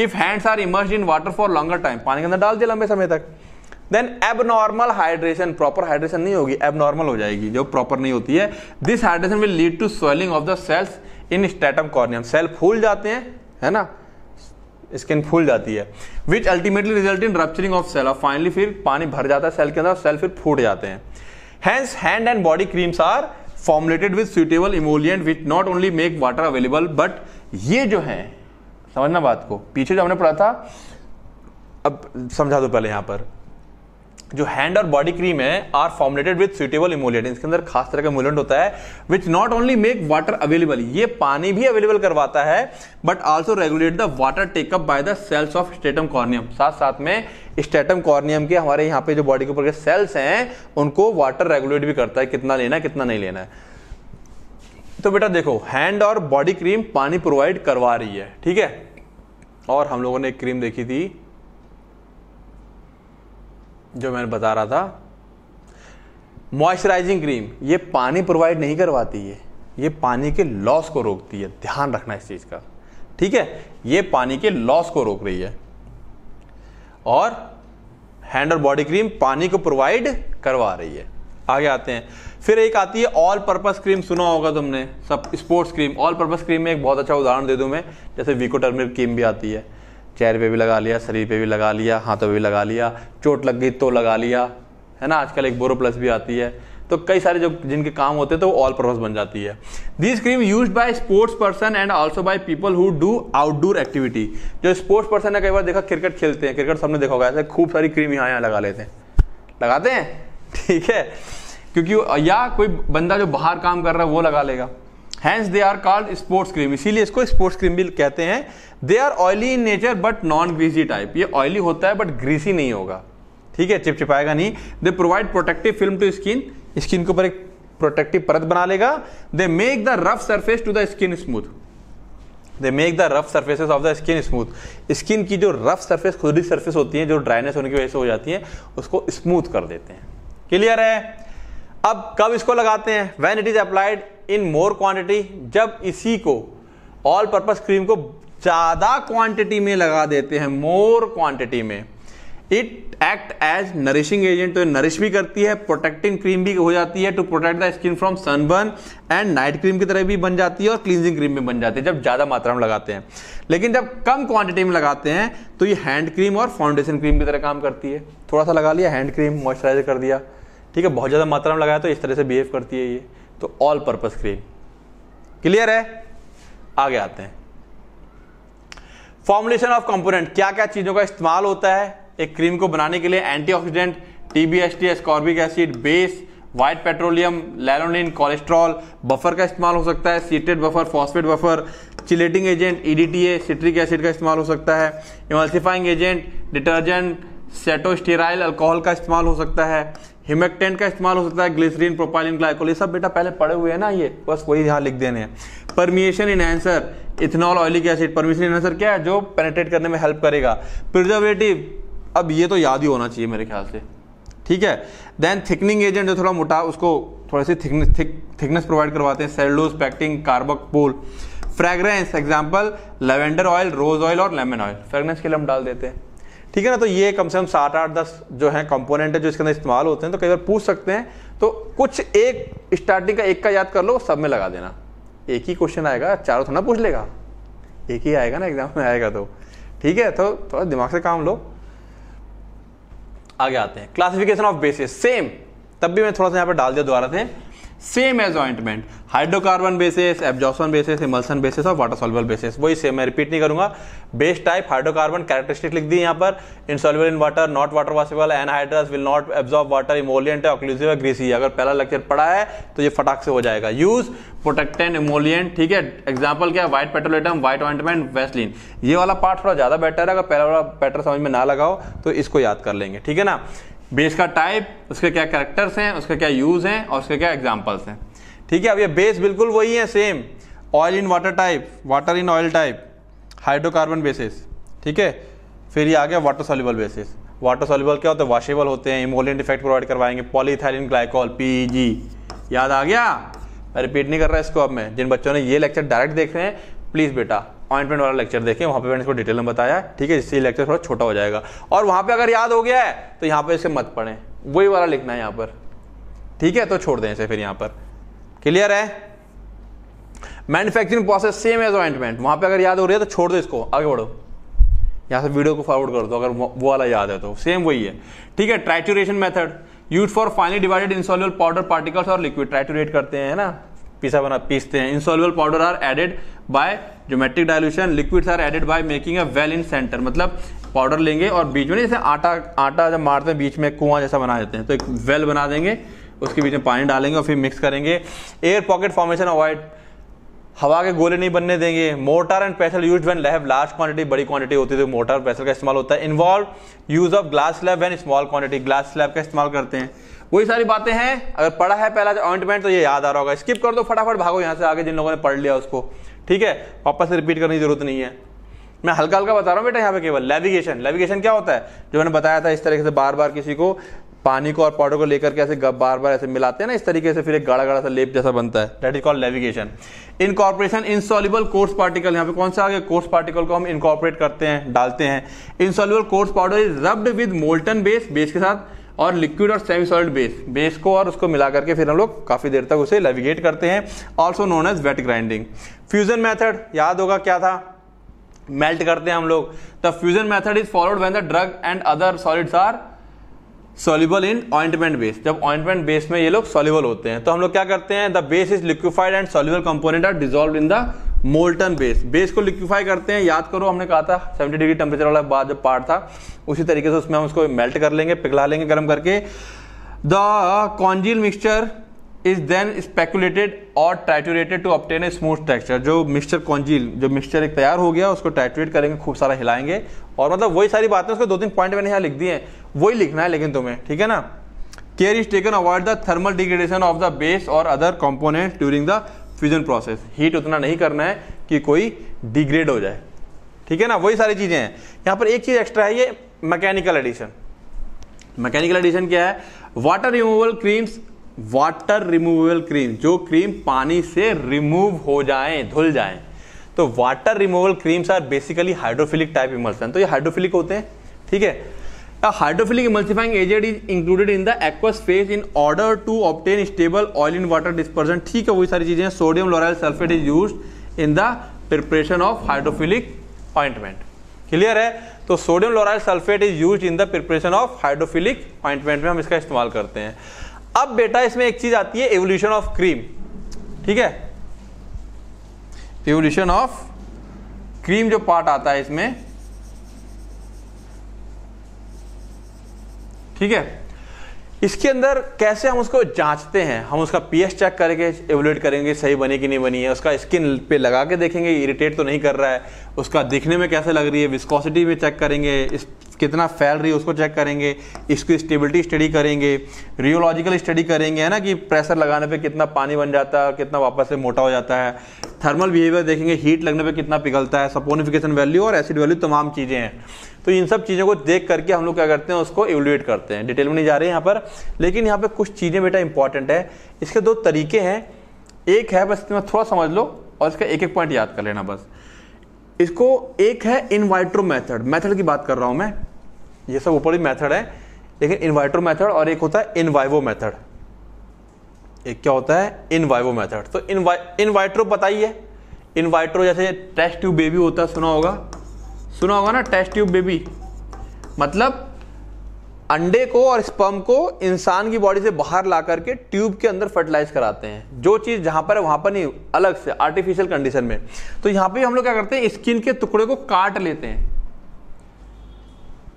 if hands are immerse in water for longer time पानी के अंदर डाल दिया लंबे समय तक then abnormal hydration proper hydration नहीं होगी एबनॉर्मल हो जाएगी जो प्रॉपर नहीं होती है this hydration will lead to swelling of the cells in stratum corneum cell फूल जाते हैं है ना स्किन फूल जाती है which ultimately result in rupturing of cell और फाइनली फिर पानी भर जाता है सेल के अंदर सेल फिर फूट जाते हैं hence hand and body creams are formulated with suitable emollient which not only make water available but ये जो है समझना बात को पीछे जो हमने पढ़ा था अब समझा दो पहले यहां पर जो हैंड और बॉडी क्रीम है are formulated with suitable emollient इसके अंदर खास तरह का इमोलियंट होता है which not only make water available ये पानी भी अवेलेबल करवाता है but also regulate the water take up by the cells of stratum corneum साथ साथ में स्टेटम कॉर्नियम के हमारे यहाँ पे जो बॉडी के ऊपर के सेल्स हैं उनको वाटर रेगुलेट भी करता है कितना लेना है कितना नहीं लेना है तो बेटा देखो हैंड और बॉडी क्रीम पानी प्रोवाइड करवा रही है ठीक है और हम लोगों ने एक क्रीम देखी थी जो मैंने बता रहा था मॉइस्चराइजिंग क्रीम ये पानी प्रोवाइड नहीं करवाती है ये पानी के लॉस को रोकती है ध्यान रखना इस चीज़ का ठीक है ये पानी के लॉस को रोक रही है और हैंड और बॉडी क्रीम पानी को प्रोवाइड करवा रही है आगे आते हैं फिर एक आती है ऑल पर्पज क्रीम सुना होगा तुमने सब sports cream all purpose cream में एक बहुत अच्छा उदाहरण दे दूं मैं जैसे वीको क्रीम भी आती है चेहरे पे भी लगा लिया शरीर पे भी लगा लिया हाथों पे भी लगा लिया चोट लग गई तो लगा लिया है ना आजकल एक बोरो प्लस भी आती है तो कई सारे जो जिनके काम होते हैं तो ऑल पर्पज बन जाती है this cream use by sports person and also by people who do outdoor activity जो स्पोर्ट्स पर्सन है कई बार देखा क्रिकेट खेलते हैं क्रिकेट सबने देखा होगा ऐसे खूब सारी क्रीम यहाँ यहाँ लगा लेते हैं लगाते हैं ठीक है क्योंकि या कोई बंदा जो बाहर काम कर रहा है वो लगा लेगा hence they are called sports cream इसीलिए इसको स्पोर्ट्स क्रीम भी कहते हैं they are oily in nature but non greasy type ये ऑयली होता है बट ग्रीसी नहीं होगा ठीक है चिपचिपाएगा नहीं they provide protective film to skin skin के ऊपर एक प्रोटेक्टिव परत बना लेगा they make the rough surface to the skin smooth they make the rough surface of the skin smooth skin की जो रफ सर्फेस खुदी सर्फेस होती है जो ड्राइनेस होने की वजह से हो जाती है उसको स्मूथ कर देते हैं क्लियर है अब कब इसको लगाते हैं when it is applied in more quantity जब इसी को ऑल पर्पज क्रीम को ज़्यादा क्वांटिटी में लगा देते हैं मोर क्वांटिटी में it act as nourishing agent तो नरिश भी करती है प्रोटेक्टिंग क्रीम भी हो जाती है to protect the skin from sunburn and night cream की तरह भी बन जाती है और क्लींजिंग क्रीम भी बन जाती है जब ज़्यादा मात्रा में लगाते हैं लेकिन जब कम क्वांटिटी में लगाते हैं तो ये हैंड क्रीम और फाउंडेशन क्रीम की तरह काम करती है थोड़ा सा लगा लिया हैंड क्रीम मॉइस्चराइजर कर दिया ठीक है बहुत ज़्यादा मात्रा में लगाया तो इस तरह से बिहेव करती है ये तो ऑल पर्पज क्रीम क्लियर है आगे आते हैं फॉर्मुलेशन ऑफ कंपोनेंट क्या क्या चीज़ों का इस्तेमाल होता है एक क्रीम को बनाने के लिए antioxidant TBST ascorbic acid base white petroleum lanolin cholesterol buffer का इस्तेमाल हो सकता है citrate buffer phosphate buffer chelating agent EDTA citric acid का इस्तेमाल हो सकता है emulsifying agent detergent cetostearyl alcohol का इस्तेमाल हो सकता है हिमेक्टेंट का इस्तेमाल हो सकता है ग्लिसरीन प्रोपाइलिन ग्लाइकोल ये सब बेटा पहले पड़े हुए हैं ना ये बस वही यहाँ लिख देने हैं permeation enhancer ethanol oleic acid permission enhancer क्या है जो पेनेट्रेट करने में हेल्प करेगा प्रिजर्वेटिव अब ये तो याद ही होना चाहिए मेरे ख्याल से ठीक है देन थिकनिंग एजेंट जो थोड़ा मोटा उसको थोड़ा सी थिकनेस थिक, थिकनेस प्रोवाइड करवाते हैं cellulose pectin carbopol fragrance example lavender oil rose oil और लेमन ऑयल फ्रेग्रेंस के लिए हम डाल देते हैं ठीक है ना तो ये कम से कम सात आठ दस जो है कंपोनेंट है जो इसके अंदर इस्तेमाल होते हैं तो कई बार पूछ सकते हैं तो कुछ एक स्टार्टिंग का एक का याद कर लो सब में लगा देना एक ही क्वेश्चन आएगा चारों थोड़ा पूछ लेगा एक ही आएगा ना एग्जाम में आएगा तो ठीक है तो थोड़ा दिमाग से काम लो आगे आते हैं क्लासिफिकेशन ऑफ बेसिस सेम तब भी मैं थोड़ा सा यहाँ पर डाल दिया दोबारा से same as ointment hydrocarbon bases absorption bases emulsion bases और वाटर सॉल्युबल बेसिस वही सेम मैं रिपीट नहीं करूंगा बेस टाइप हाइड्रोकार्बन कैरेक्टरिस्टिक लिख दी यहाँ पर insoluble in water not water anhydrous will not absorb water emollient occlusive greasy अगर पहला लेक्चर पड़ा है तो ये फटाक से हो जाएगा यूज प्रोटेक्टेंट इमोलियंट ठीक है एग्जाम्पल क्या white petrolatum white ointment Vaseline ये वाला पार्ट थोड़ा ज़्यादा बेटर है अगर पहला वाला बेटर समझ में ना लगाओ तो इसको याद कर लेंगे ठीक है ना बेस का टाइप उसके क्या करेक्टर्स हैं उसके क्या यूज़ हैं और उसके क्या एग्जाम्पल्स हैं ठीक है अब ये बेस बिल्कुल वही है same oil in water type water in oil type hydrocarbon bases ठीक है फिर ये आ गया water soluble bases water soluble क्या होता है वाशेबल होते हैं इमोलेंट इफेक्ट प्रोवाइड करवाएंगे पॉलीथाइलिन ग्लाइकॉल पी याद आ गया मैं रिपीट नहीं कर रहा इसको अब मैं जिन बच्चों ने ये लेक्चर डायरेक्ट देख रहे हैं प्लीज़ बेटा ऑइंटमेंट वाला लेक्चर देखें वहाँ पे मैंने इसको डिटेल में बताया ठीक है इससे लेक्चर थोड़ा छोटा हो जाएगा और वहाँ पे अगर याद हो गया है तो यहाँ पे इसे मत पढ़ें वही वाला लिखना है यहाँ पर ठीक है तो छोड़ दें इसे फिर यहाँ पर क्लियर है manufacturing process same as ointment वहाँ पर अगर याद हो रही है तो छोड़ दो इसको आगे बढ़ो यहाँ से वीडियो को फॉरवर्ड कर दो अगर वो वाला याद है तो सेम वही है ठीक है trituration method use for finely divided insoluble powder particles और लिक्विड ट्रैचुरेट करते हैं ना पीसा बना पीसते हैं insoluble powder are added by geometric dilution liquids are added by making a well in centre मतलब पाउडर लेंगे और बीच में जैसे आटा आटा जब मारते हैं बीच में कुआं जैसा बना देते हैं तो एक वेल बना देंगे उसके बीच में पानी डालेंगे और फिर मिक्स करेंगे एयर पॉकेट फॉर्मेशन अवॉइड हवा के गोले नहीं बनने देंगे mortar and pestle use when lab large quantity बड़ी क्वांटिटी होती है तो मोटर पेसल पैसल का इस्तेमाल होता है involve use of glass slab when small quantity glass slab का इस्तेमाल करते हैं वही सारी बातें हैं अगर पढ़ा है पहला अपॉइंटमेंट तो ये याद आ रहा होगा स्किप कर दो फटाफट भागो यहाँ से आगे जिन लोगों ने पढ़ लिया उसको ठीक है वापस से रिपीट करने की जरूरत नहीं है मैं हल्का हल्का बता रहा हूँ बेटा यहाँ पे केवल लेविगेशन लेविगेशन क्या होता है जो मैंने बताया था इस तरीके से बार बार किसी को पानी को और पाउडर को लेकर के ऐसे बार बार ऐसे मिलाते हैं ना इस तरीके से फिर एक गाढ़ा गाढ़ा सा लेप जैसा बनता है that is called levigation incorporation insoluble coarse particle यहाँ पे कौन सा आगे कोर्स पार्टिकल को हम इनकॉर्पोरेट करते हैं डालते हैं insoluble coarse powder is rubbed with molten base base के साथ और लिक्विड और सेमी सॉलिड बेस बेस को और उसको मिला करके फिर हम लोग काफ़ी देर तक उसे लेविगेट करते हैं also known as wet grinding fusion method याद होगा क्या था मेल्ट करते हैं हम लोग the fusion method is followed when the drug and other solids are soluble in ointment base जब ऑइंटमेंट बेस में ये लोग सॉल्यूबल होते हैं तो हम लोग क्या करते हैं the base is liquefied and soluble component are dissolve in the molten base base को लिक्विफाई करते हैं याद करो हमने कहा था 70 डिग्री टेम्परेचर वाला बाद जब पार्ट था उसी तरीके से उसमें हम उसको मेल्ट कर लेंगे पिघला लेंगे गर्म करके the congeal mixture is then spatulated और triturated to obtain a smooth texture जो मिक्सचर कॉन्जील जो मिक्सचर एक तैयार हो गया उसको ट्रैटोरेट करेंगे खूब सारा हिलाएंगे और मतलब वही सारी बातें उसको दो तीन पॉइंट मैंने यहाँ लिख दिए हैं वही लिखना है लेकिन तुम्हें ठीक है ना care is taken avoid the thermal degradation of the base और other component during the fusion process heat उतना नहीं करना है कि कोई डिग्रेड हो जाए ठीक है ना वही सारी चीज़ें हैं यहां पर एक चीज़ एक्स्ट्रा है ये मैकेनिकल एडिशन मैकेनिकल एडिशन क्या है water removal creams water removal cream जो क्रीम पानी से रिमूव हो जाए धुल जाए तो water removal creams are basically hydrophilic type emulsion तो ये हाइड्रोफिलिक होते हैं ठीक है A hydrophilic emulsifying agent is included in the aqueous phase in order to obtain stable oil in water dispersion. ठीक है वही सारी चीजें sodium lauryl sulphate is use in the preparation of hydrophilic ointment clear है तो sodium lauryl sulphate is use in the preparation of hydrophilic ointment में हम इसका इस्तेमाल करते हैं अब बेटा इसमें एक चीज आती है एवोल्यूशन ऑफ क्रीम ठीक है एवोल्यूशन ऑफ क्रीम जो पार्ट आता है इसमें ठीक है इसके अंदर कैसे हम उसको जांचते हैं हम उसका पीएच चेक करके एवोलेट करेंगे सही बनी कि नहीं बनी है उसका स्किन पे लगा के देखेंगे इरिटेट तो नहीं कर रहा है उसका दिखने में कैसे लग रही है विस्कोसिटी में चेक करेंगे इस कितना फैल रही है उसको चेक करेंगे इसकी स्टेबिलिटी स्टडी करेंगे रियोलॉजिकल स्टडी करेंगे है ना कि प्रेशर लगाने पे कितना पानी बन जाता है कितना वापस से मोटा हो जाता है थर्मल बिहेवियर देखेंगे हीट लगने पे कितना पिघलता है सपोनिफिकेशन वैल्यू और एसिड वैल्यू तमाम चीज़ें हैं तो इन सब चीज़ों को देख करके हम लोग क्या करते हैं उसको एवलुएट करते हैं डिटेल में नहीं जा रहे हैं यहाँ पर लेकिन यहाँ पर कुछ चीज़ें बेटा इंपॉर्टेंट है इसके दो तरीके हैं एक है बस इसमें थोड़ा समझ लो और इसका एक एक पॉइंट याद कर लेना बस इसको एक है इन्वाइट्रो मेथड मेथड की बात कर रहा हूँ मैं ये सब ऊपर ही मेथड है लेकिन इन्वाइट्रो मेथड और एक होता है इनवाइवो मेथड एक क्या होता है इनवाइवो मेथड तो इनवाइट्रो पता ही है इनवाइट्रो जैसे टेस्ट ट्यूब बेबी होता है सुना होगा सुना होगा ना टेस्ट ट्यूब बेबी मतलब अंडे को और स्पर्म को इंसान की बॉडी से बाहर ला करके ट्यूब के अंदर फर्टिलाइज कराते हैं जो चीज़ जहां पर है वहां पर नहीं अलग से आर्टिफिशियल कंडीशन में तो यहां पे हम लोग क्या करते हैं स्किन के टुकड़े को काट लेते हैं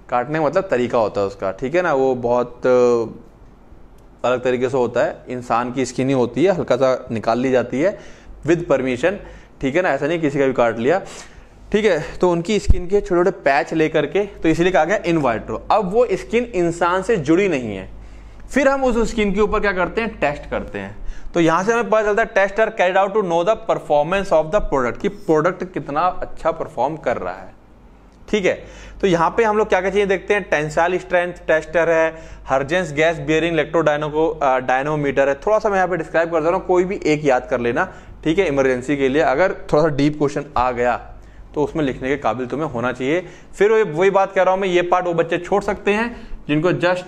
काटने का मतलब तरीका होता है उसका ठीक है ना वो बहुत अलग तरीके से होता है इंसान की स्किन ही होती है हल्का सा निकाल ली जाती है विद परमिशन ठीक है ना ऐसा नहीं किसी का भी काट लिया ठीक है तो उनकी स्किन के छोटे छोटे पैच लेकर के तो इसलिए कहा गया इनवाइट्रो अब वो स्किन इंसान से जुड़ी नहीं है फिर हम उस स्किन के ऊपर क्या करते हैं टेस्ट करते हैं तो यहां से हमें पता चलता है test are carried out to know the performance of the product कि प्रोडक्ट कितना अच्छा परफॉर्म कर रहा है ठीक है तो यहाँ पे हम लोग क्या क्या चीज़ें देखते हैं टेंसाइल स्ट्रेंथ टेस्टर है हर्जेंस गैस बियरिंग इलेक्ट्रोडाइनो को डायनोमीटर है थोड़ा सा मैं यहाँ पे डिस्क्राइब कर दे रहा हूँ कोई भी एक याद कर लेना ठीक है इमरजेंसी के लिए अगर थोड़ा सा डीप क्वेश्चन आ गया तो उसमें लिखने के काबिल तुम्हें होना चाहिए फिर वही बात कह रहा हूँ मैं ये पार्ट वो बच्चे छोड़ सकते हैं जिनको जस्ट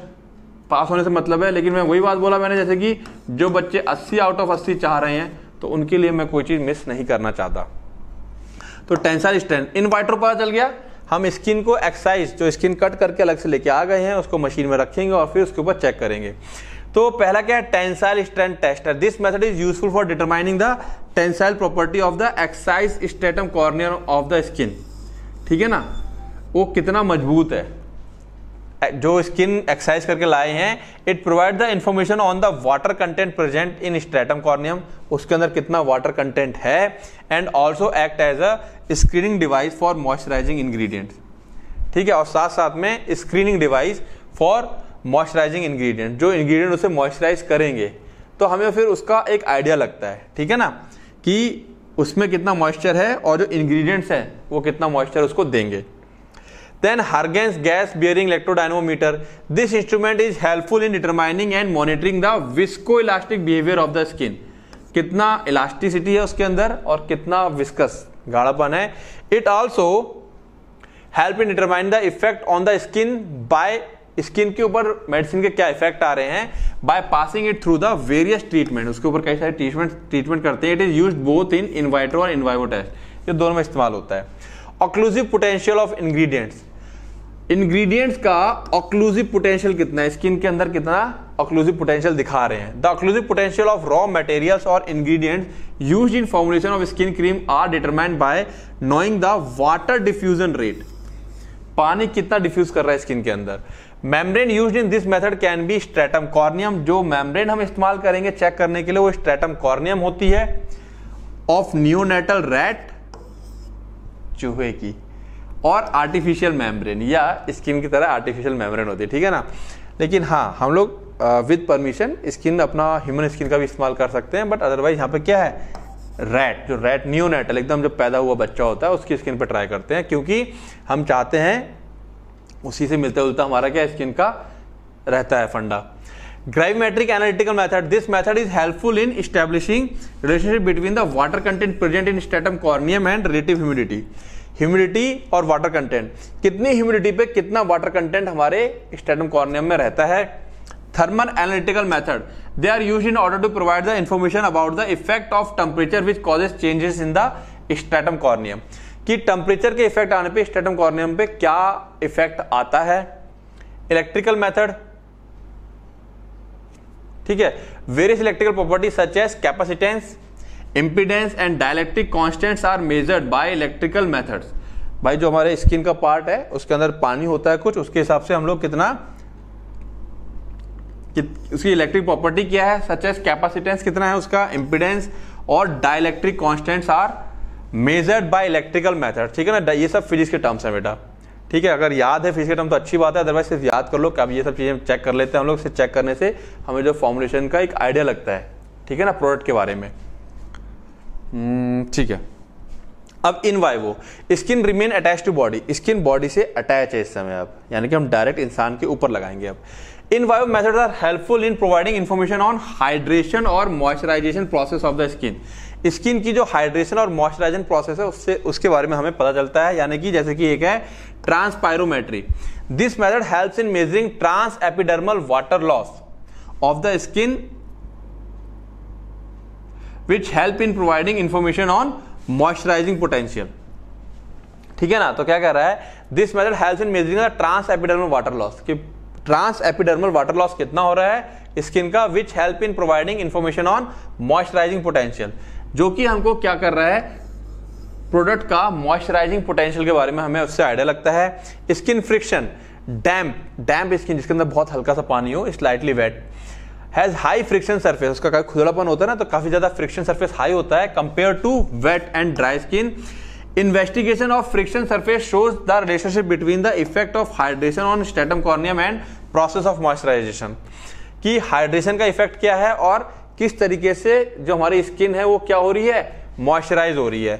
पास होने से मतलब है लेकिन मैं वही बात बोला मैंने जैसे कि जो बच्चे 80 आउट ऑफ 80 चाह रहे हैं तो उनके लिए मैं कोई चीज़ मिस नहीं करना चाहता तो टेंसाइल स्ट्रेंथ वाइटर पता चल गया हम स्किन को एक्सरसाइज जो स्किन कट करके अलग से लेके आ गए हैं उसको मशीन में रखेंगे और फिर उसके ऊपर चेक करेंगे तो पहला क्या है tensile strength tester this method is useful for determining the tensile property of the excise stratum corneum of the skin ठीक है ना वो कितना मजबूत है जो स्किन एक्सरसाइज करके लाए हैं it provide the information on the water content present in stratum corneum उसके अंदर कितना वाटर कंटेंट है and also act as a screening device for moisturising ingredients ठीक है और साथ साथ में screening device for moisturising ingredient जो इंग्रेडिएंट उसे मॉइस्चराइज करेंगे तो हमें फिर उसका एक आइडिया लगता है ठीक है ना कि उसमें कितना मॉइस्चर है और जो इंग्रेडिएंट्स हैं वो कितना मॉइस्चर उसको देंगे then Hargens gas bearing electrodynamometer this instrument is helpful in determining and monitoring the visco elastic behaviour of the skin कितना इलास्टिसिटी है उसके अंदर और कितना विस्कस गाढ़ापन है it also help in determine the effect on the skin by skin के ऊपर मेडिसिन के क्या इफेक्ट आ रहे हैं by passing it through the various treatment उसके ऊपर कई सारे ट्रीटमेंट ट्रीटमेंट करते हैं it is use both in in vitro और इनवाइवो टेस्ट ये दोनों में इस्तेमाल होता है occlusive potential of ingredients ingredients का ऑक्लूसिव पोटेंशियल कितना है स्किन के अंदर कितना ऑक्लूसिव पोटेंशियल दिखा रहे हैं the occlusive potential of raw materials और ingredients use in formulation of skin cream are determined by knowing the water diffusion rate पानी कितना डिफ्यूज कर रहा है स्किन के अंदर membrane use in this method can be stratum corneum जो membrane हम इस्तेमाल करेंगे चेक करने के लिए वो स्ट्रेटम कॉर्नियम होती है ऑफ न्यूनेटल रैट चूहे की और आर्टिफिशियल मेम्ब्रेन या स्किन की तरह आर्टिफिशियल मेम्ब्रेन होती है ठीक है ना लेकिन हाँ हम लोग विद परमिशन स्किन अपना ह्यूमन स्किन का भी इस्तेमाल कर सकते हैं बट अदरवाइज यहाँ पे क्या है रैट जो रैट न्यू नेटल एकदम जो पैदा हुआ बच्चा होता है उसकी स्किन पर ट्राई करते हैं क्योंकि हम चाहते हैं उसी से मिलता जुलता हमारा क्या स्किन का रहता है फंडा gravimetric analytical method this method is helpful in establishing relationship between the water content present in stratum corneum and relative humidity humidity और वाटर कंटेंट कितनी ह्यूमिडिटी पे कितना वाटर कंटेंट हमारे स्टेटम कॉर्नियम में रहता है thermal analytical method they are use in order to provide the information about the effect of temperature which causes changes in the stratum corneum कि temperature के effect आने पे स्टेटम कॉर्नियम पे क्या इफेक्ट आता है इलेक्ट्रिकल मेथड ठीक है various electrical property such as capacitance impedance and dielectric constants are measured by electrical methods भाई जो हमारे स्किन का पार्ट है उसके अंदर पानी होता है कुछ उसके हिसाब से हम लोग कितना कि, उसकी इलेक्ट्रिक प्रॉपर्टी क्या है सच एज कैपेसिटेंस कितना है उसका इम्पीडेंस और dielectric constants are measured by electrical method ठीक है ना ये सब फिजिक्स के टर्म्स हैं बेटा ठीक है अगर याद है फिजिक्स के टर्म तो अच्छी बात है अदरवाइज सिर्फ याद कर लो कि अब ये सब चीज़ें चेक कर लेते हैं हम लोग इसे चेक करने से हमें जो फॉर्मुलेशन का एक आइडिया लगता है ठीक है ना प्रोडक्ट के बारे में हम्म, ठीक है अब in vivo skin remain attach to body skin body से अटैच है इस समय अब यानी कि हम डायरेक्ट इंसान के ऊपर लगाएंगे अब in vivo method are helpful in providing information on hydration और moisturisation process of the skin skin की जो हाइड्रेशन और मॉइस्चराइजन प्रोसेस है उससे उसके बारे में हमें पता चलता है यानी कि जैसे कि एक है transpirometry this method helps in measuring trans epidermal water loss of the skin which help in providing information on moisturising potential ठीक है ना तो क्या कह रहा है this method helps in measuring the trans epidermal water loss कि trans epidermal water loss कितना हो रहा है स्किन का which help in providing information on moisturising potential जो कि हमको क्या कर रहा है प्रोडक्ट का मॉइस्चराइजिंग पोटेंशियल के बारे में हमें उससे आइडिया लगता है skin friction damp damp skin जिसके अंदर बहुत हल्का सा पानी हो slightly wet has high friction surface उसका काफी खुदड़ापन होता है ना तो काफी ज्यादा फ्रिक्शन सरफेस हाई होता है compare to wet and dry skin investigation of friction surface shows the relationship between the effect of hydration on stratum corneum and process of moisturisation कि हाइड्रेशन का इफेक्ट क्या है और किस तरीके से जो हमारी स्किन है वो क्या हो रही है मॉइस्चराइज हो रही है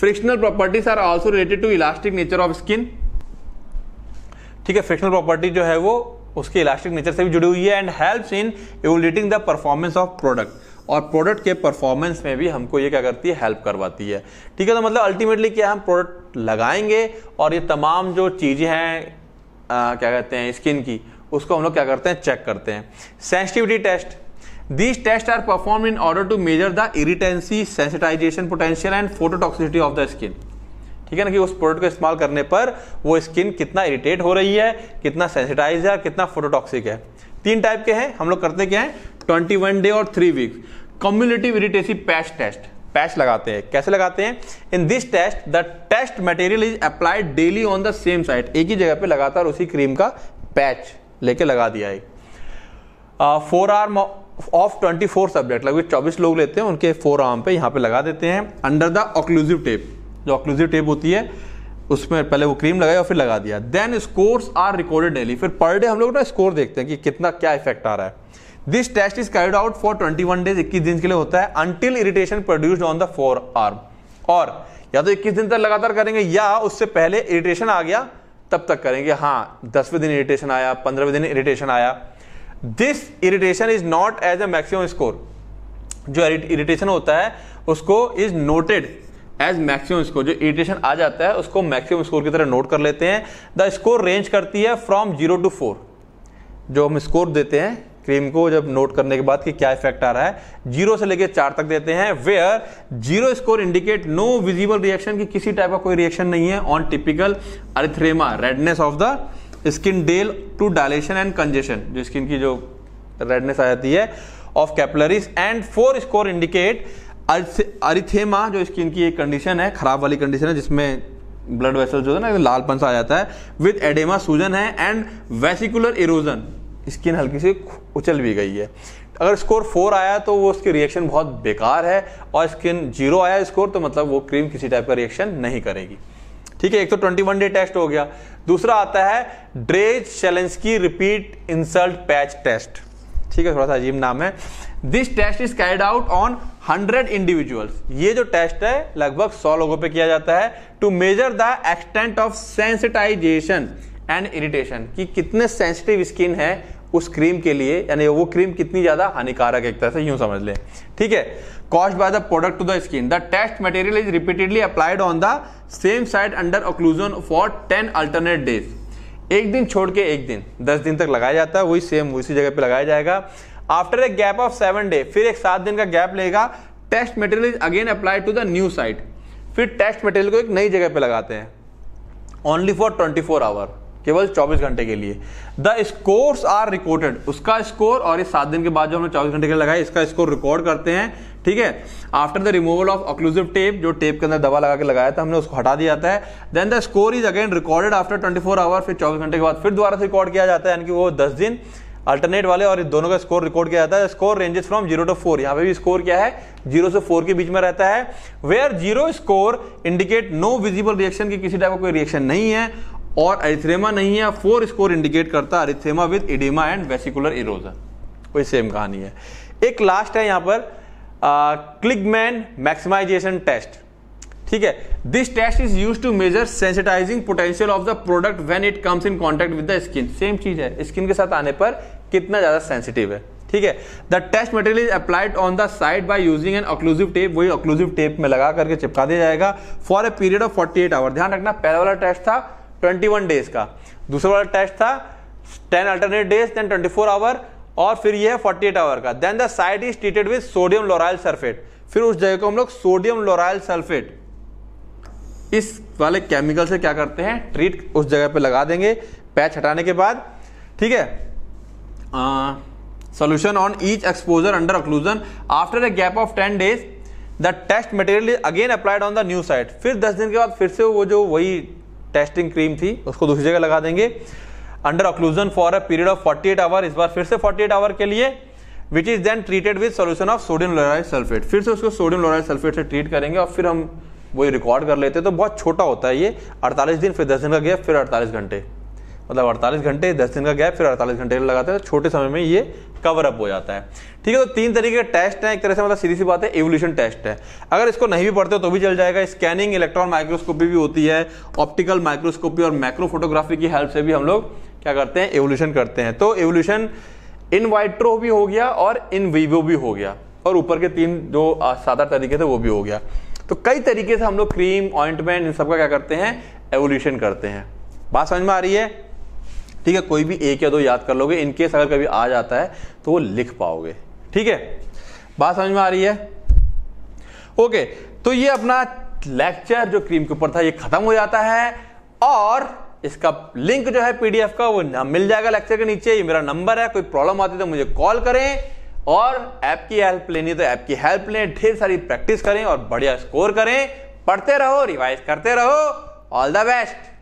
frictional properties are also related to elastic nature of skin ठीक है फ्रिक्शनल प्रॉपर्टी जो है वो उसके इलास्टिक नेचर से भी जुड़ी हुई है and helps in evaluating the performance of product और प्रोडक्ट के परफॉर्मेंस में भी हमको ये क्या करती है हेल्प करवाती है ठीक है तो मतलब अल्टीमेटली क्या हम प्रोडक्ट लगाएंगे और ये तमाम जो चीज़ें हैं क्या कहते हैं स्किन की उसको हम लोग क्या करते हैं चेक करते हैं sensitivity test These tests are performed in order to measure the irritancy, sensitization potential and phototoxicity of the skin. ठीक है ना कि उस प्रोडक्ट को इस्तेमाल करने पर वो स्किन कितना इरिटेट हो रही है कितना सेंसिटाइज है कितना फोटोटॉक्सिक है तीन टाइप के हैं हम लोग करते क्या है ट्वेंटी वन डे और three week cumulative irritancy patch test patch लगाते हैं कैसे लगाते हैं in this test the test material is applied daily on the same site एक ही जगह पे लगातार उसी क्रीम का पैच लेके लगा दिया है four uh, or of 24 subject लगभग चौबीस लोग लेते हैं उनके फोर आर्म पे यहाँ पे लगा देते हैं अंडर द ऑक्लूसिव टेप जो ऑक्लूसिव टेप होती है उसमें पहले वो क्रीम लगाई और फिर लगा दिया then scores are recorded daily फिर पर डे हम लोग ना स्कोर देखते हैं कि कितना क्या इफेक्ट आ रहा है this test is carried out for twenty one days इक्कीस दिन के लिए होता है until irritation produced on the forearm और या तो इक्कीस दिन तक लगातार करेंगे या उससे पहले इरिटेशन आ गया तब तक करेंगे हाँ दसवें दिन इरिटेशन आया पंद्रहवें दिन इरिटेशन आया this irritation is not as a maximum score जो इरिटेशन होता है उसको is noted as maximum score जो इरिटेशन आ जाता है उसको मैक्सिमम स्कोर की तरह नोट कर लेते हैं द स्कोर रेंज करती है फ्रॉम जीरो टू फोर जो हम स्कोर देते हैं क्रीम को जब नोट करने के बाद कि क्या इफेक्ट आ रहा है जीरो से लेकर चार तक देते हैं where zero score indicate no visible reaction की किसी टाइप का कोई रिएक्शन नहीं है on typical erythema redness of the skin due to dilation and congestion जो स्किन की जो रेडनेस आ जाती है of capillaries and four score indicate erythema जो स्किन की एक कंडीशन है खराब वाली कंडीशन है जिसमें ब्लड वेसल जो है ना लालपन सा आ जाता है विद एडेमा सूजन है एंड वेसिकुलर इरोजन स्किन हल्की सी उछल भी गई है अगर स्कोर फोर आया तो वो उसकी रिएक्शन बहुत बेकार है और स्किन जीरो आया स्कोर तो मतलब वो क्रीम किसी टाइप का रिएक्शन नहीं करेगी ठीक है एक तो 21 डे टेस्ट हो गया दूसरा आता है ड्रेज की रिपीट इंसल्ट पैच टेस्ट ठीक है थोड़ा सा अजीब नाम है this test is carried out on hundred individuals ये जो टेस्ट है लगभग सौ लोगों पे किया जाता है to measure the extent of sensitization and irritation कि कितने सेंसिटिव स्किन है उस क्रीम के लिए यानी वो क्रीम कितनी ज़्यादा हानिकारक एक तरह से यूं समझ लें ठीक है caused by the product to the skin the test material is repeatedly applied on the same side under occlusion for ten alternate days एक दिन छोड़ के एक दिन दस दिन तक लगाया जाता है वही सेम उसी जगह पे लगाया जाएगा after a gap of seven day फिर एक सात दिन का गैप लेगा test material is again applied to the new site फिर टेस्ट मटेरियल को एक नई जगह पे लगाते हैं only for twenty four hour केवल 24 घंटे के लिए द स्कोर्स आर रिकॉर्डेड उसका स्कोर और इस सात दिन के बाद जो हमने 24 घंटे के लिए लगाया इसका स्कोर रिकॉर्ड करते हैं ठीक है after the removal of occlusive tape जो टेप के अंदर दवा लगा के लगाया था हमने उसको हटा दिया जाता है then the score is again recorded after 24 hour फिर 24 घंटे के बाद फिर दोबारा से रिकॉर्ड किया जाता है यानी कि वो 10 दिन अल्टरनेट वाले और दोनों का स्कोर रिकॉर्ड किया जाता है score ranges from zero to four यहाँ पे भी स्कोर क्या है जीरो से फोर के बीच में रहता है where zero score indicate no visible reaction की किसी टाइप का कोई रिएक्शन नहीं है और अरिथ्रेमा नहीं है फोर स्कोर इंडिकेट करता है erythema with edema and vesicular erosion वही सेम कहानी है एक लास्ट है यहां पर क्लिकमैन मैक्सिमाइजेशन टेस्ट ठीक है this test is use to measure sensitizing potential of the product when it comes in contact with the skin same चीज है स्किन के साथ आने पर कितना ज्यादा सेंसिटिव है ठीक है the test material is applied on the side by using an occlusive tape वही ऑक्लूसिव टेप में लगा करके चिपका दिया जाएगा for a period of 48 hour ध्यान रखना पहला वाला टेस्ट था ट्वेंटी वन डेज का दूसरा वाला टेस्ट था ten alternate days then twenty four hour और फिर यह फोर्टी एट आवर का then the site is treated with sodium lauryl sulfate फिर उस जगह को हम लोग सोडियम लोराइल सल्फेट इस वाले केमिकल से क्या करते हैं ट्रीट उस जगह पे लगा देंगे पैच हटाने के बाद ठीक है solution on each exposure under occlusion after a gap of ten days the test material is again applied on the new site फिर दस दिन के बाद फिर से वो जो वही टेस्टिंग क्रीम थी उसको दूसरी जगह लगा देंगे under occlusion for a period of 48 hour इस बार फिर से 48 आवर के लिए which is then treated with solution of sodium lauryl sulfate फिर से उसको सोडियम लोराइड सल्फेट से ट्रीट करेंगे और फिर हम वही रिकॉर्ड कर लेते हैं तो बहुत छोटा होता है ये 48 दिन फिर 10 दिन का गैप फिर 48 घंटे मतलब अड़तालीस घंटे दस दिन का गैप फिर अड़तालीस घंटे लगाते हैं छोटे समय में ये कवर अप हो जाता है ठीक है तो तीन तरीके के टेस्ट हैं एक तरह से मतलब सीधी सी बात है एवोल्यूशन टेस्ट है अगर इसको नहीं भी पढ़ते हो तो भी चल जाएगा स्कैनिंग इलेक्ट्रॉन माइक्रोस्कोपी भी होती है ऑप्टिकल माइक्रोस्कोपी और माइक्रो फोटोग्राफी की हेल्प से भी हम लोग क्या करते हैं एवोल्यूशन करते हैं तो एवोल्यूशन इन वाइट्रो भी हो गया और इन वीवो भी हो गया और ऊपर के तीन जो साधार तरीके थे वो भी हो गया तो कई तरीके से हम लोग क्रीम ऑइंटमेंट इन सबका क्या करते हैं एवोल्यूशन करते हैं बात समझ में आ रही है ठीक है कोई भी एक या दो याद कर लोगे इनकेस अगर कभी आ जाता है तो वो लिख पाओगे ठीक है बात समझ में आ रही है ओके तो ये अपना लेक्चर जो क्रीम के ऊपर था ये खत्म हो जाता है और इसका लिंक जो है पीडीएफ का वो मिल जाएगा लेक्चर के नीचे ये मेरा नंबर है कोई प्रॉब्लम आती तो मुझे कॉल करें और ऐप की हेल्प लेनी तो ऐप की हेल्प लें ढेर सारी प्रैक्टिस करें और बढ़िया स्कोर करें पढ़ते रहो रिवाइज करते रहो ऑल द बेस्ट